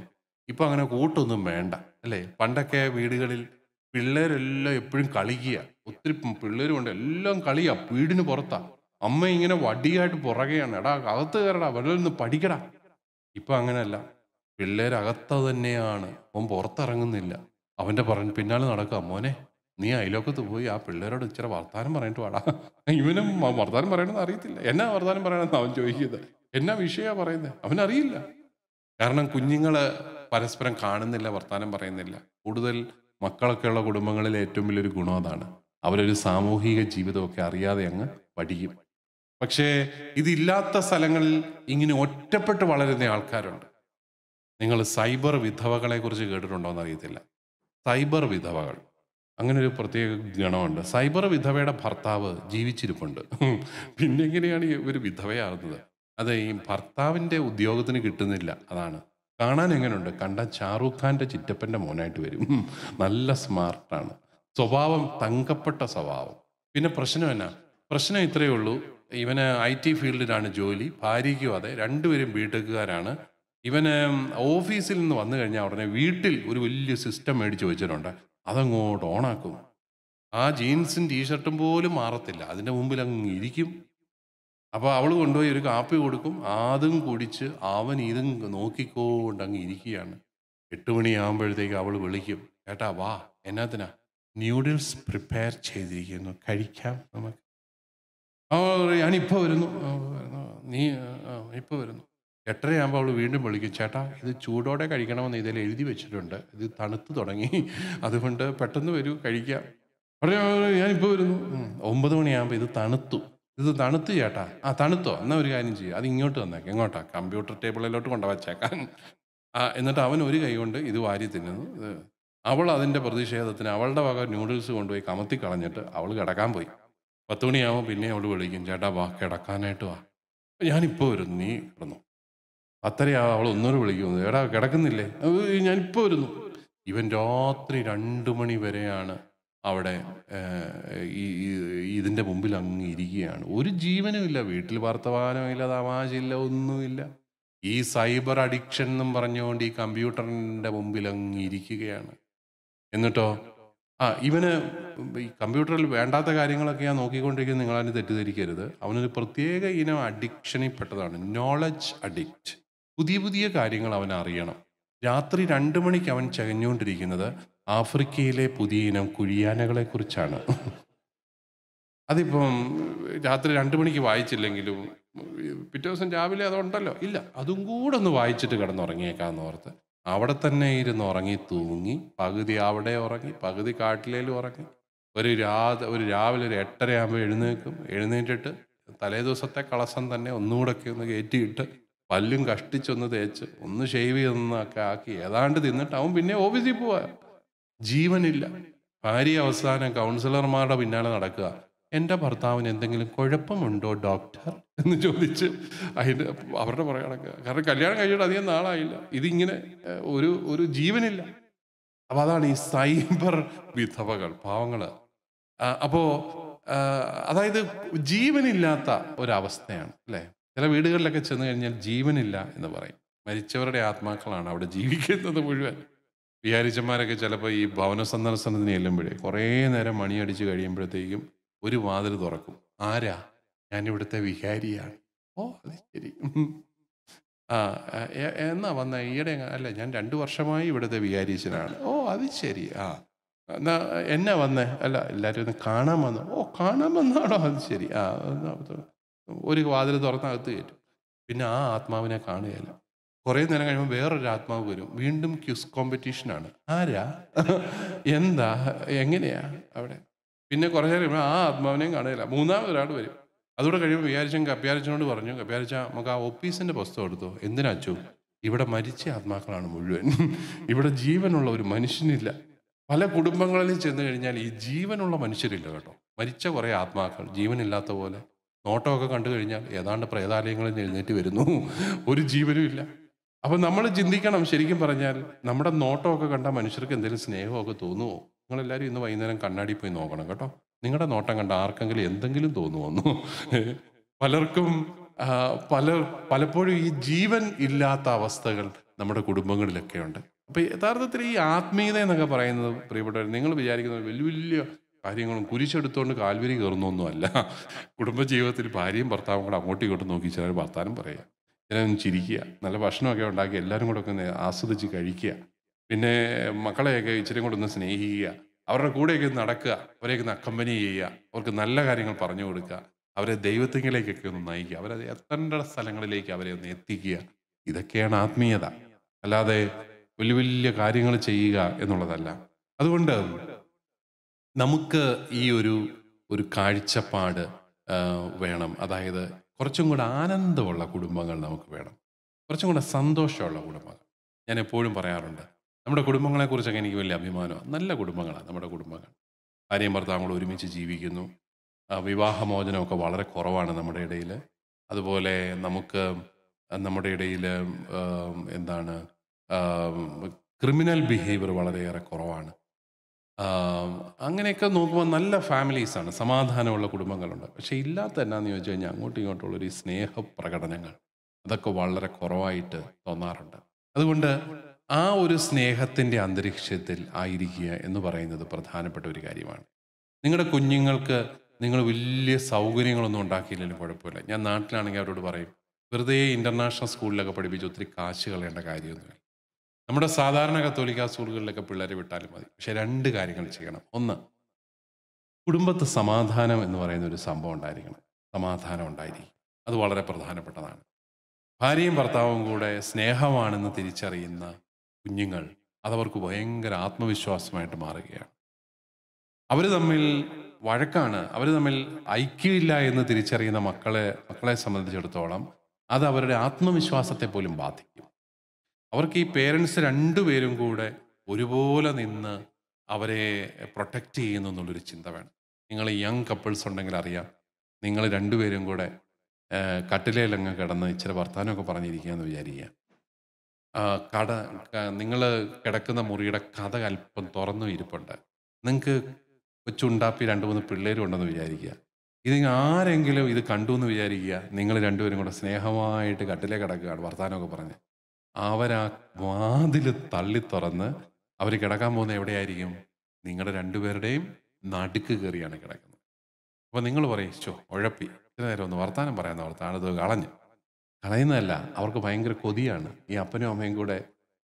ഇപ്പം അങ്ങനെ കൂട്ടൊന്നും വേണ്ട അല്ലേ പണ്ടൊക്കെ വീടുകളിൽ പിള്ളേരെല്ലാം എപ്പോഴും കളിക്കുക ഒത്തിരി പിള്ളേരും ഉണ്ട് എല്ലാം കളിയാ വീടിന് പുറത്താ അമ്മ ഇങ്ങനെ വടിയായിട്ട് പുറകെയാണ് എടാ അകത്ത് കയറടാ വെള്ളം നിന്ന് പഠിക്കടാ ഇപ്പൊ അങ്ങനെയല്ല പിള്ളേരകത്ത തന്നെയാണ് അവൻ പുറത്തിറങ്ങുന്നില്ല അവൻ്റെ പറഞ്ഞ് പിന്നാലെ നടക്കുക മോനെ നീ അയലോക്കത്ത് പോയി ആ പിള്ളേരോട് ഇച്ചിരി വർത്താനം പറഞ്ഞിട്ട് വാടാ ഇവനും വർത്താനം പറയണമെന്ന് അറിയത്തില്ല എന്നാ വർത്താനം പറയണമെന്ന് അവൻ ചോദിക്കുന്നത് എന്നാ വിഷയമാണ് പറയുന്നത് അവനറിയില്ല കാരണം കുഞ്ഞുങ്ങള് പരസ്പരം കാണുന്നില്ല വർത്തമാനം പറയുന്നില്ല കൂടുതൽ മക്കളൊക്കെയുള്ള കുടുംബങ്ങളിൽ ഏറ്റവും വലിയൊരു ഗുണം അതാണ് അവരൊരു സാമൂഹിക ജീവിതമൊക്കെ അറിയാതെ അങ്ങ് പഠിക്കും പക്ഷേ ഇതില്ലാത്ത സ്ഥലങ്ങളിൽ ഇങ്ങനെ ഒറ്റപ്പെട്ട് വളരുന്ന ആൾക്കാരുണ്ട് നിങ്ങൾ സൈബർ വിധവകളെ കുറിച്ച് കേട്ടിട്ടുണ്ടോ എന്ന് അറിയത്തില്ല സൈബർ വിധവകൾ അങ്ങനെ ഒരു പ്രത്യേക ഗണമുണ്ട് സൈബർ വിധവയുടെ ഭർത്താവ് ജീവിച്ചിരിപ്പുണ്ട് പിന്നെ എങ്ങനെയാണ് ഒരു വിധവയാകുന്നത് അത് ഈ ഭർത്താവിൻ്റെ ഉദ്യോഗത്തിന് കിട്ടുന്നില്ല അതാണ് കാണാൻ എങ്ങനെയുണ്ട് കണ്ട ഷാറൂഖ് ഖാൻ്റെ ചിറ്റപ്പൻ്റെ മോനായിട്ട് വരും നല്ല സ്മാർട്ടാണ് സ്വഭാവം തങ്കപ്പെട്ട സ്വഭാവം പിന്നെ പ്രശ്നം എന്നാ പ്രശ്നം ഇത്രയേ ഉള്ളൂ ഇവന് ഐ ടി ഫീൽഡിലാണ് ജോലി ഭാര്യയ്ക്കും അതെ രണ്ടുപേരും ബിടെക്കുകാരാണ് ഇവന് ഓഫീസിൽ നിന്ന് വന്നു കഴിഞ്ഞാൽ ഉടനെ വീട്ടിൽ ഒരു വലിയ സിസ്റ്റം മേടിച്ച് വെച്ചിട്ടുണ്ട് അതങ്ങോട്ട് ഓണാക്കും ആ ജീൻസും ടീഷർട്ടും പോലും മാറത്തില്ല അതിൻ്റെ മുമ്പിൽ അങ്ങ് ഇരിക്കും അപ്പോൾ അവൾ കൊണ്ടുപോയി ഒരു കാപ്പി കൊടുക്കും ആദും കുടിച്ച് അവൻ ഇതും നോക്കിക്കോണ്ട് അങ്ങ് ഇരിക്കുകയാണ് എട്ട് മണിയാകുമ്പോഴത്തേക്ക് അവൾ വിളിക്കും കേട്ടാ വാ എന്നാത്തിനാ ന്യൂഡിൽസ് പ്രിപ്പയർ ചെയ്തിരിക്കുന്നു കഴിക്കാം നമുക്ക് അവൾ ഞാനിപ്പോൾ വരുന്നു നീ ഇപ്പോൾ വരുന്നു എട്ടരയാകുമ്പോൾ അവൾ വീണ്ടും വിളിക്കും ചേട്ടാ ഇത് ചൂടോടെ കഴിക്കണമെന്ന് ഇതിൽ എഴുതി വെച്ചിട്ടുണ്ട് ഇത് തണുത്ത് തുടങ്ങി അതുകൊണ്ട് പെട്ടെന്ന് വരൂ കഴിക്കാം പറഞ്ഞു ഞാനിപ്പോൾ വരുന്നു ഒമ്പത് മണിയാകുമ്പോൾ ഇത് തണുത്തു ഇത് തണുത്ത് ചേട്ടാ ആ തണുത്തോ എന്നാൽ ഒരു കാര്യം ചെയ്യുക അത് ഇങ്ങോട്ട് വന്നേക്കാം എങ്ങോട്ടാ കമ്പ്യൂട്ടർ ടേബിളിലോട്ട് കൊണ്ട വച്ചേക്കാൻ ആ എന്നിട്ട് അവൻ ഒരു കൈ കൊണ്ട് ഇത് വാരി തിന്നുന്നു അവൾ അതിൻ്റെ പ്രതിഷേധത്തിന് അവളുടെ വക ന്യൂഡിൽസ് കൊണ്ടുപോയി കമത്തി കളഞ്ഞിട്ട് അവൾ കിടക്കാൻ പോയി പത്ത് മണിയാവുമ്പോൾ പിന്നെ അവൾ വിളിക്കും ചേട്ടാ വാ കിടക്കാനായിട്ട് വാ ഞാനിപ്പോൾ വരുന്നു നീ കിടന്നു അത്രയാ അവൾ ഒന്നൂടെ വിളിക്കുന്നു എടാ കിടക്കുന്നില്ലേ ഞാനിപ്പോൾ വരുന്നു ഇവൻ രാത്രി രണ്ട് മണി വരെയാണ് അവിടെ ഈ ഇതിൻ്റെ മുമ്പിൽ അങ്ങ് ഇരിക്കുകയാണ് ഒരു ജീവനുമില്ല വീട്ടിൽ വർത്തമാനമില്ല തമാശയില്ല ഒന്നുമില്ല ഈ സൈബർ അഡിക്ഷൻ എന്നും പറഞ്ഞുകൊണ്ട് ഈ കമ്പ്യൂട്ടറിൻ്റെ മുമ്പിൽ അങ്ങ് ഇരിക്കുകയാണ് എന്നിട്ടോ ആ ഇവന് ഈ കമ്പ്യൂട്ടറിൽ വേണ്ടാത്ത കാര്യങ്ങളൊക്കെ ഞാൻ നോക്കിക്കൊണ്ടിരിക്കുന്നത് നിങ്ങളതിന് തെറ്റിദ്ധരിക്കരുത് അവനൊരു പ്രത്യേക ഇനം അഡിക്ഷനിൽ പെട്ടതാണ് നോളജ് അഡിക്റ്റ് പുതിയ പുതിയ കാര്യങ്ങൾ അവൻ അറിയണം രാത്രി രണ്ട് മണിക്ക് അവൻ ചകഞ്ഞുകൊണ്ടിരിക്കുന്നത് ആഫ്രിക്കയിലെ പുതിയ ഇനം കുഴിയാനകളെക്കുറിച്ചാണ് അതിപ്പം രാത്രി രണ്ട് മണിക്ക് വായിച്ചില്ലെങ്കിലും പിറ്റേ ദിവസം രാവിലെ അതുണ്ടല്ലോ ഇല്ല അതും കൂടെ ഒന്ന് വായിച്ചിട്ട് കിടന്നുറങ്ങിയേക്കാന്ന് ഓർത്ത് അവിടെ തന്നെ ഇരുന്ന് ഉറങ്ങി തൂങ്ങി പകുതി അവിടെ ഉറങ്ങി പകുതി കാട്ടിലേലും ഉറങ്ങി ഒരു രാ ഒരു രാവിലെ ഒരു എട്ടര ആകുമ്പോൾ എഴുന്നേൽക്കും എഴുന്നേറ്റിട്ട് തലേ ദിവസത്തെ കളസം തന്നെ ഒന്നുകൂടെയൊക്കെ ഒന്ന് കയറ്റിയിട്ട് പല്ലും കഷ്ടിച്ചൊന്ന് തേച്ച് ഒന്ന് ഷേവ് ചെയ്തൊന്നൊക്കെ ആക്കി ഏതാണ്ട് തിന്നിട്ട് അവൻ പിന്നെ ഓഫീസിൽ പോവാ ജീവനില്ല ഭാര്യ അവസാനം കൗൺസിലർമാരുടെ പിന്നാലെ നടക്കുക എൻ്റെ ഭർത്താവിന് എന്തെങ്കിലും കുഴപ്പമുണ്ടോ ഡോക്ടർ എന്ന് ചോദിച്ച് അതിൻ്റെ അവരുടെ പറയണക്ക് കാരണം കല്യാണം കഴിഞ്ഞിട്ട് അധികം നാളായില്ല ഇതിങ്ങനെ ഒരു ഒരു ജീവനില്ല അപ്പം അതാണ് ഈ സൈബർ വിധവകൾ പാവങ്ങൾ അപ്പോൾ അതായത് ജീവനില്ലാത്ത ഒരവസ്ഥയാണ് അല്ലേ ചില വീടുകളിലൊക്കെ ചെന്ന് കഴിഞ്ഞാൽ ജീവനില്ല എന്ന് പറയും മരിച്ചവരുടെ ആത്മാക്കളാണ് അവിടെ ജീവിക്കുന്നത് മുഴുവൻ വിഹാരിച്ചന്മാരൊക്കെ ചിലപ്പോൾ ഈ ഭവന സന്ദർശനത്തിന് ചെല്ലുമ്പോഴേ കുറേ നേരം മണിയടിച്ച് കഴിയുമ്പോഴത്തേക്കും ഒരു വാതിൽ തുറക്കും ആരാ ഞാനിവിടുത്തെ വിഹാരിയാണ് ഓ അത് ശരി ആ എന്നാ വന്ന ഈയിടെ അല്ല ഞാൻ രണ്ട് വർഷമായി ഇവിടുത്തെ വികാരീശനാണ് ഓ അത് ശരി ആ എന്നാ എന്നാ വന്നേ അല്ല എല്ലാവരും ഒന്ന് കാണാൻ വന്നു ഓ കാണാൻ വന്നാണോ അത് ശരി ആ ഒരു വാതിൽ തുറന്നകത്ത് കയറ്റും പിന്നെ ആ ആത്മാവിനെ കാണുകയല്ല കുറേ നേരം കഴിയുമ്പോൾ വേറൊരു ആത്മാവ് വരും വീണ്ടും ക്യൂസ് കോമ്പറ്റീഷനാണ് ആരാ എന്താ എങ്ങനെയാ അവിടെ പിന്നെ കുറേ നേരം കഴിയുമ്പോൾ ആ ആത്മാവിനെയും കാണുകയില്ല മൂന്നാമത് ഒരാൾ വരും അതുകൂടെ കഴിയുമ്പോൾ വിചാരിച്ചും കപ്പ്യാരിച്ചനോട് പറഞ്ഞു കപ്പ്യാരിച്ച നമുക്ക് ആ ഓഫീസിൻ്റെ പുസ്തകം എടുത്തോ എന്തിനാച്ചു ഇവിടെ മരിച്ച ആത്മാക്കളാണ് മുഴുവൻ ഇവിടെ ജീവനുള്ള ഒരു മനുഷ്യനില്ല പല കുടുംബങ്ങളിൽ ചെന്ന് കഴിഞ്ഞാൽ ഈ ജീവനുള്ള മനുഷ്യരില്ല കേട്ടോ മരിച്ച കുറേ ആത്മാക്കൾ ജീവനില്ലാത്ത പോലെ നോട്ടമൊക്കെ കണ്ടു കഴിഞ്ഞാൽ ഏതാണ്ട് പ്രേതാലയങ്ങളിൽ എഴുന്നേറ്റ് വരുന്നു ഒരു ജീവനും ഇല്ല അപ്പൊ നമ്മൾ ചിന്തിക്കണം ശരിക്കും പറഞ്ഞാൽ നമ്മുടെ നോട്ടമൊക്കെ കണ്ട മനുഷ്യർക്ക് എന്തെങ്കിലും സ്നേഹമൊക്കെ തോന്നുമോ നിങ്ങളെല്ലാവരും ഇന്ന് വൈകുന്നേരം കണ്ണാടി പോയി നോക്കണം കേട്ടോ നിങ്ങളുടെ നോട്ടം കണ്ട ആർക്കെങ്കിലും എന്തെങ്കിലും തോന്നുമോ പലർക്കും പല പലപ്പോഴും ഈ ജീവൻ ഇല്ലാത്ത അവസ്ഥകൾ നമ്മുടെ കുടുംബങ്ങളിലൊക്കെ ഉണ്ട് അപ്പൊ യഥാർത്ഥത്തിൽ ഈ ആത്മീയത എന്നൊക്കെ പറയുന്നത് പ്രിയപ്പെട്ടവർ നിങ്ങൾ വിചാരിക്കുന്ന വലിയ വലിയ കാര്യങ്ങളും കുരിശെടുത്തുകൊണ്ട് കാൽവരി അല്ല കുടുംബജീവിതത്തിൽ ഭാര്യയും ഭർത്താവും കൂടെ അങ്ങോട്ടും ഇങ്ങോട്ടും നോക്കി ചിലർ ഭർത്താനും പറയാം എല്ലാവരും ചിരിക്കുക നല്ല ഭക്ഷണമൊക്കെ ഉണ്ടാക്കി എല്ലാവരും കൂടെ ഒക്കെ ആസ്വദിച്ച് കഴിക്കുക പിന്നെ മക്കളെയൊക്കെ ഇച്ചിരി കൂടെ ഒന്ന് സ്നേഹിക്കുക അവരുടെ കൂടെയൊക്കെ നടക്കുക അവരെയൊക്കെ അക്കമ്പനി ചെയ്യുക അവർക്ക് നല്ല കാര്യങ്ങൾ പറഞ്ഞു കൊടുക്കുക അവരെ ദൈവത്തിങ്ങളിലേക്കൊക്കെ ഒന്ന് നയിക്കുക അവരെ എത്ര സ്ഥലങ്ങളിലേക്ക് അവരെ ഒന്ന് എത്തിക്കുക ഇതൊക്കെയാണ് ആത്മീയത അല്ലാതെ വലിയ വലിയ കാര്യങ്ങൾ ചെയ്യുക എന്നുള്ളതല്ല അതുകൊണ്ട് നമുക്ക് ഈ ഒരു ഒരു കാഴ്ചപ്പാട് വേണം അതായത് കുറച്ചും കൂടെ ആനന്ദമുള്ള കുടുംബങ്ങൾ നമുക്ക് വേണം കുറച്ചും കൂടെ സന്തോഷമുള്ള കുടുംബങ്ങൾ ഞാൻ എപ്പോഴും പറയാറുണ്ട് നമ്മുടെ കുടുംബങ്ങളെക്കുറിച്ചൊക്കെ എനിക്ക് വലിയ അഭിമാനമാണ് നല്ല കുടുംബങ്ങളാണ് നമ്മുടെ കുടുംബങ്ങൾ ഭാര്യയും ഭർത്താവ് ഒരുമിച്ച് ജീവിക്കുന്നു വിവാഹമോചനമൊക്കെ വളരെ കുറവാണ് നമ്മുടെ ഇടയിൽ അതുപോലെ നമുക്ക് നമ്മുടെ ഇടയിൽ എന്താണ് ക്രിമിനൽ ബിഹേവിയർ വളരെയേറെ കുറവാണ് അങ്ങനെയൊക്കെ നോക്കുമ്പോൾ നല്ല ഫാമിലീസാണ് സമാധാനമുള്ള കുടുംബങ്ങളുണ്ട് പക്ഷേ ഇല്ലാത്ത എന്നാന്ന് ചോദിച്ചു കഴിഞ്ഞാൽ അങ്ങോട്ടും ഇങ്ങോട്ടുള്ള ഒരു സ്നേഹ പ്രകടനങ്ങൾ അതൊക്കെ വളരെ കുറവായിട്ട് തോന്നാറുണ്ട് അതുകൊണ്ട് ആ ഒരു സ്നേഹത്തിൻ്റെ അന്തരീക്ഷത്തിൽ ആയിരിക്കുക എന്ന് പറയുന്നത് പ്രധാനപ്പെട്ട ഒരു കാര്യമാണ് നിങ്ങളുടെ കുഞ്ഞുങ്ങൾക്ക് നിങ്ങൾ വലിയ സൗകര്യങ്ങളൊന്നും ഉണ്ടാക്കിയില്ലെങ്കിലും കുഴപ്പമില്ല ഞാൻ നാട്ടിലാണെങ്കിൽ അവരോട് പറയും വെറുതെ ഇൻ്റർനാഷണൽ സ്കൂളിലൊക്കെ പഠിപ്പിച്ച് ഒത്തിരി കാശ് കളയേണ്ട കാര്യമൊന്നുമില്ല നമ്മുടെ സാധാരണ കത്തോലിക്ക സ്കൂളുകളിലൊക്കെ പിള്ളേരെ വിട്ടാലും മതി പക്ഷെ രണ്ട് കാര്യങ്ങൾ ചെയ്യണം ഒന്ന് കുടുംബത്ത് സമാധാനം എന്ന് പറയുന്ന ഒരു സംഭവം ഉണ്ടായിരിക്കണം സമാധാനം ഉണ്ടായിരിക്കും അത് വളരെ പ്രധാനപ്പെട്ടതാണ് ഭാര്യയും ഭർത്താവും കൂടെ സ്നേഹമാണെന്ന് തിരിച്ചറിയുന്ന കുഞ്ഞുങ്ങൾ അതവർക്ക് ഭയങ്കര ആത്മവിശ്വാസമായിട്ട് മാറുകയാണ് അവർ തമ്മിൽ വഴക്കാണ് അവർ തമ്മിൽ ഐക്യമില്ല എന്ന് തിരിച്ചറിയുന്ന മക്കളെ മക്കളെ സംബന്ധിച്ചിടത്തോളം അത് അവരുടെ ആത്മവിശ്വാസത്തെ പോലും ബാധിക്കും അവർക്ക് ഈ പേരൻസ് രണ്ടുപേരും കൂടെ ഒരുപോലെ നിന്ന് അവരെ പ്രൊട്ടക്റ്റ് ചെയ്യുന്നു എന്നുള്ളൊരു ചിന്ത വേണം നിങ്ങൾ യങ് കപ്പിൾസ് ഉണ്ടെങ്കിൽ അറിയാം നിങ്ങൾ രണ്ടുപേരും കൂടെ കട്ടിലേലങ്ങ് കിടന്ന് ഇച്ചിരി വർത്തമാനമൊക്കെ പറഞ്ഞിരിക്കുകയെന്ന് എന്ന് വിചാരിക്കുക കട നിങ്ങൾ കിടക്കുന്ന മുറിയുടെ കഥ അല്പം തുറന്നു ഇരിപ്പുണ്ട് നിങ്ങൾക്ക് കൊച്ചുണ്ടാപ്പി രണ്ട് മൂന്ന് പിള്ളേരും ഉണ്ടെന്ന് വിചാരിക്കുക ഇത് ആരെങ്കിലും ഇത് കണ്ടു എന്ന് വിചാരിക്കുക നിങ്ങൾ രണ്ടുപേരും കൂടെ സ്നേഹമായിട്ട് കട്ടിലേ കിടക്കുകയാണ് വർത്തമാനമൊക്കെ പറഞ്ഞ് അവരാ വാതിൽ തള്ളി തുറന്ന് അവർ കിടക്കാൻ പോകുന്ന എവിടെയായിരിക്കും നിങ്ങളുടെ രണ്ടുപേരുടെയും നടുക്ക് കയറിയാണ് കിടക്കുന്നത് അപ്പോൾ നിങ്ങൾ പറയും ചോ ഉഴപ്പി ഇത്ര നേരം ഒന്ന് വർത്താനം പറയാൻ അത് കളഞ്ഞു കളയുന്നതല്ല അവർക്ക് ഭയങ്കര കൊതിയാണ് ഈ അപ്പനും അമ്മയും കൂടെ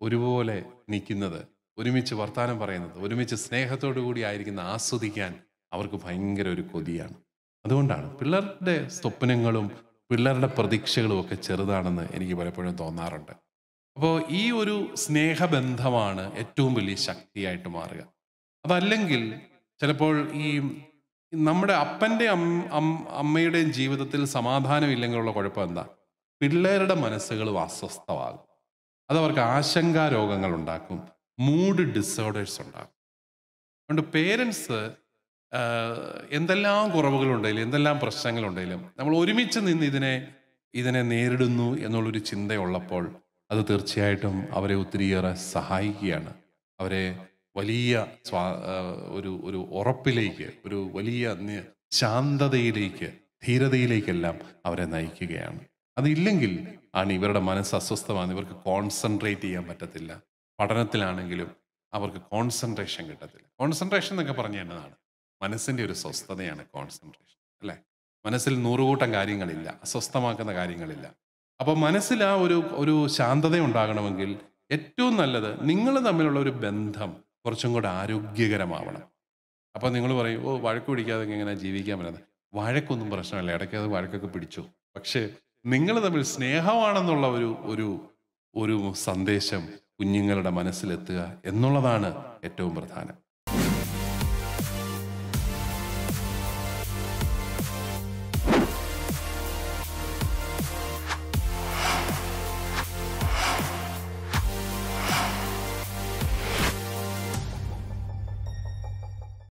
ഒരുപോലെ നിൽക്കുന്നത് ഒരുമിച്ച് വർത്താനം പറയുന്നത് ഒരുമിച്ച് സ്നേഹത്തോടു കൂടി ആയിരിക്കുന്ന ആസ്വദിക്കാൻ അവർക്ക് ഭയങ്കര ഒരു കൊതിയാണ് അതുകൊണ്ടാണ് പിള്ളേരുടെ സ്വപ്നങ്ങളും പിള്ളേരുടെ പ്രതീക്ഷകളും ഒക്കെ ചെറുതാണെന്ന് എനിക്ക് പലപ്പോഴും തോന്നാറുണ്ട് അപ്പോൾ ഈ ഒരു സ്നേഹബന്ധമാണ് ഏറ്റവും വലിയ ശക്തിയായിട്ട് മാറുക അതല്ലെങ്കിൽ ചിലപ്പോൾ ഈ നമ്മുടെ അപ്പൻ്റെ അമ്മയുടെയും ജീവിതത്തിൽ സമാധാനം ഇല്ലെങ്കിലുള്ള കുഴപ്പം എന്താ പിള്ളേരുടെ മനസ്സുകൾ അസ്വസ്ഥമാകും അതവർക്ക് ആശങ്കാ രോഗങ്ങൾ ഉണ്ടാക്കും മൂഡ് ഡിസോർഡേഴ്സ് ഉണ്ടാകും അതുകൊണ്ട് പേരൻസ് എന്തെല്ലാം കുറവുകളുണ്ടെങ്കിലും എന്തെല്ലാം പ്രശ്നങ്ങളുണ്ടെങ്കിലും നമ്മൾ ഒരുമിച്ച് നിന്ന് ഇതിനെ ഇതിനെ നേരിടുന്നു എന്നുള്ളൊരു ചിന്തയുള്ളപ്പോൾ അത് തീർച്ചയായിട്ടും അവരെ ഒത്തിരിയേറെ സഹായിക്കുകയാണ് അവരെ വലിയ സ്വാ ഒരു ഒരു ഉറപ്പിലേക്ക് ഒരു വലിയ ശാന്തതയിലേക്ക് ധീരതയിലേക്കെല്ലാം അവരെ നയിക്കുകയാണ് അതില്ലെങ്കിൽ ആണ് ഇവരുടെ മനസ്സ് അസ്വസ്ഥമാണ് ഇവർക്ക് കോൺസെൻട്രേറ്റ് ചെയ്യാൻ പറ്റത്തില്ല പഠനത്തിലാണെങ്കിലും അവർക്ക് കോൺസെൻട്രേഷൻ കിട്ടത്തില്ല കോൺസെൻട്രേഷൻ എന്നൊക്കെ പറഞ്ഞു തന്നതാണ് മനസ്സിൻ്റെ ഒരു സ്വസ്ഥതയാണ് കോൺസെൻട്രേഷൻ അല്ലേ മനസ്സിൽ നൂറുകൂട്ടം കാര്യങ്ങളില്ല അസ്വസ്ഥമാക്കുന്ന കാര്യങ്ങളില്ല അപ്പോൾ മനസ്സിൽ ആ ഒരു ഒരു ശാന്തത ഉണ്ടാകണമെങ്കിൽ ഏറ്റവും നല്ലത് നിങ്ങൾ തമ്മിലുള്ള ഒരു ബന്ധം കുറച്ചും കൂടെ ആരോഗ്യകരമാവണം അപ്പോൾ നിങ്ങൾ പറയും ഓ വഴക്ക് പിടിക്കാതെ എങ്ങനെ ജീവിക്കാൻ പറ്റുന്നത് വഴക്കൊന്നും പ്രശ്നമല്ല ഇടയ്ക്ക് അത് വഴക്കൊക്കെ പിടിച്ചു പക്ഷേ നിങ്ങൾ തമ്മിൽ സ്നേഹമാണെന്നുള്ള ഒരു ഒരു ഒരു സന്ദേശം കുഞ്ഞുങ്ങളുടെ മനസ്സിലെത്തുക എന്നുള്ളതാണ് ഏറ്റവും പ്രധാനം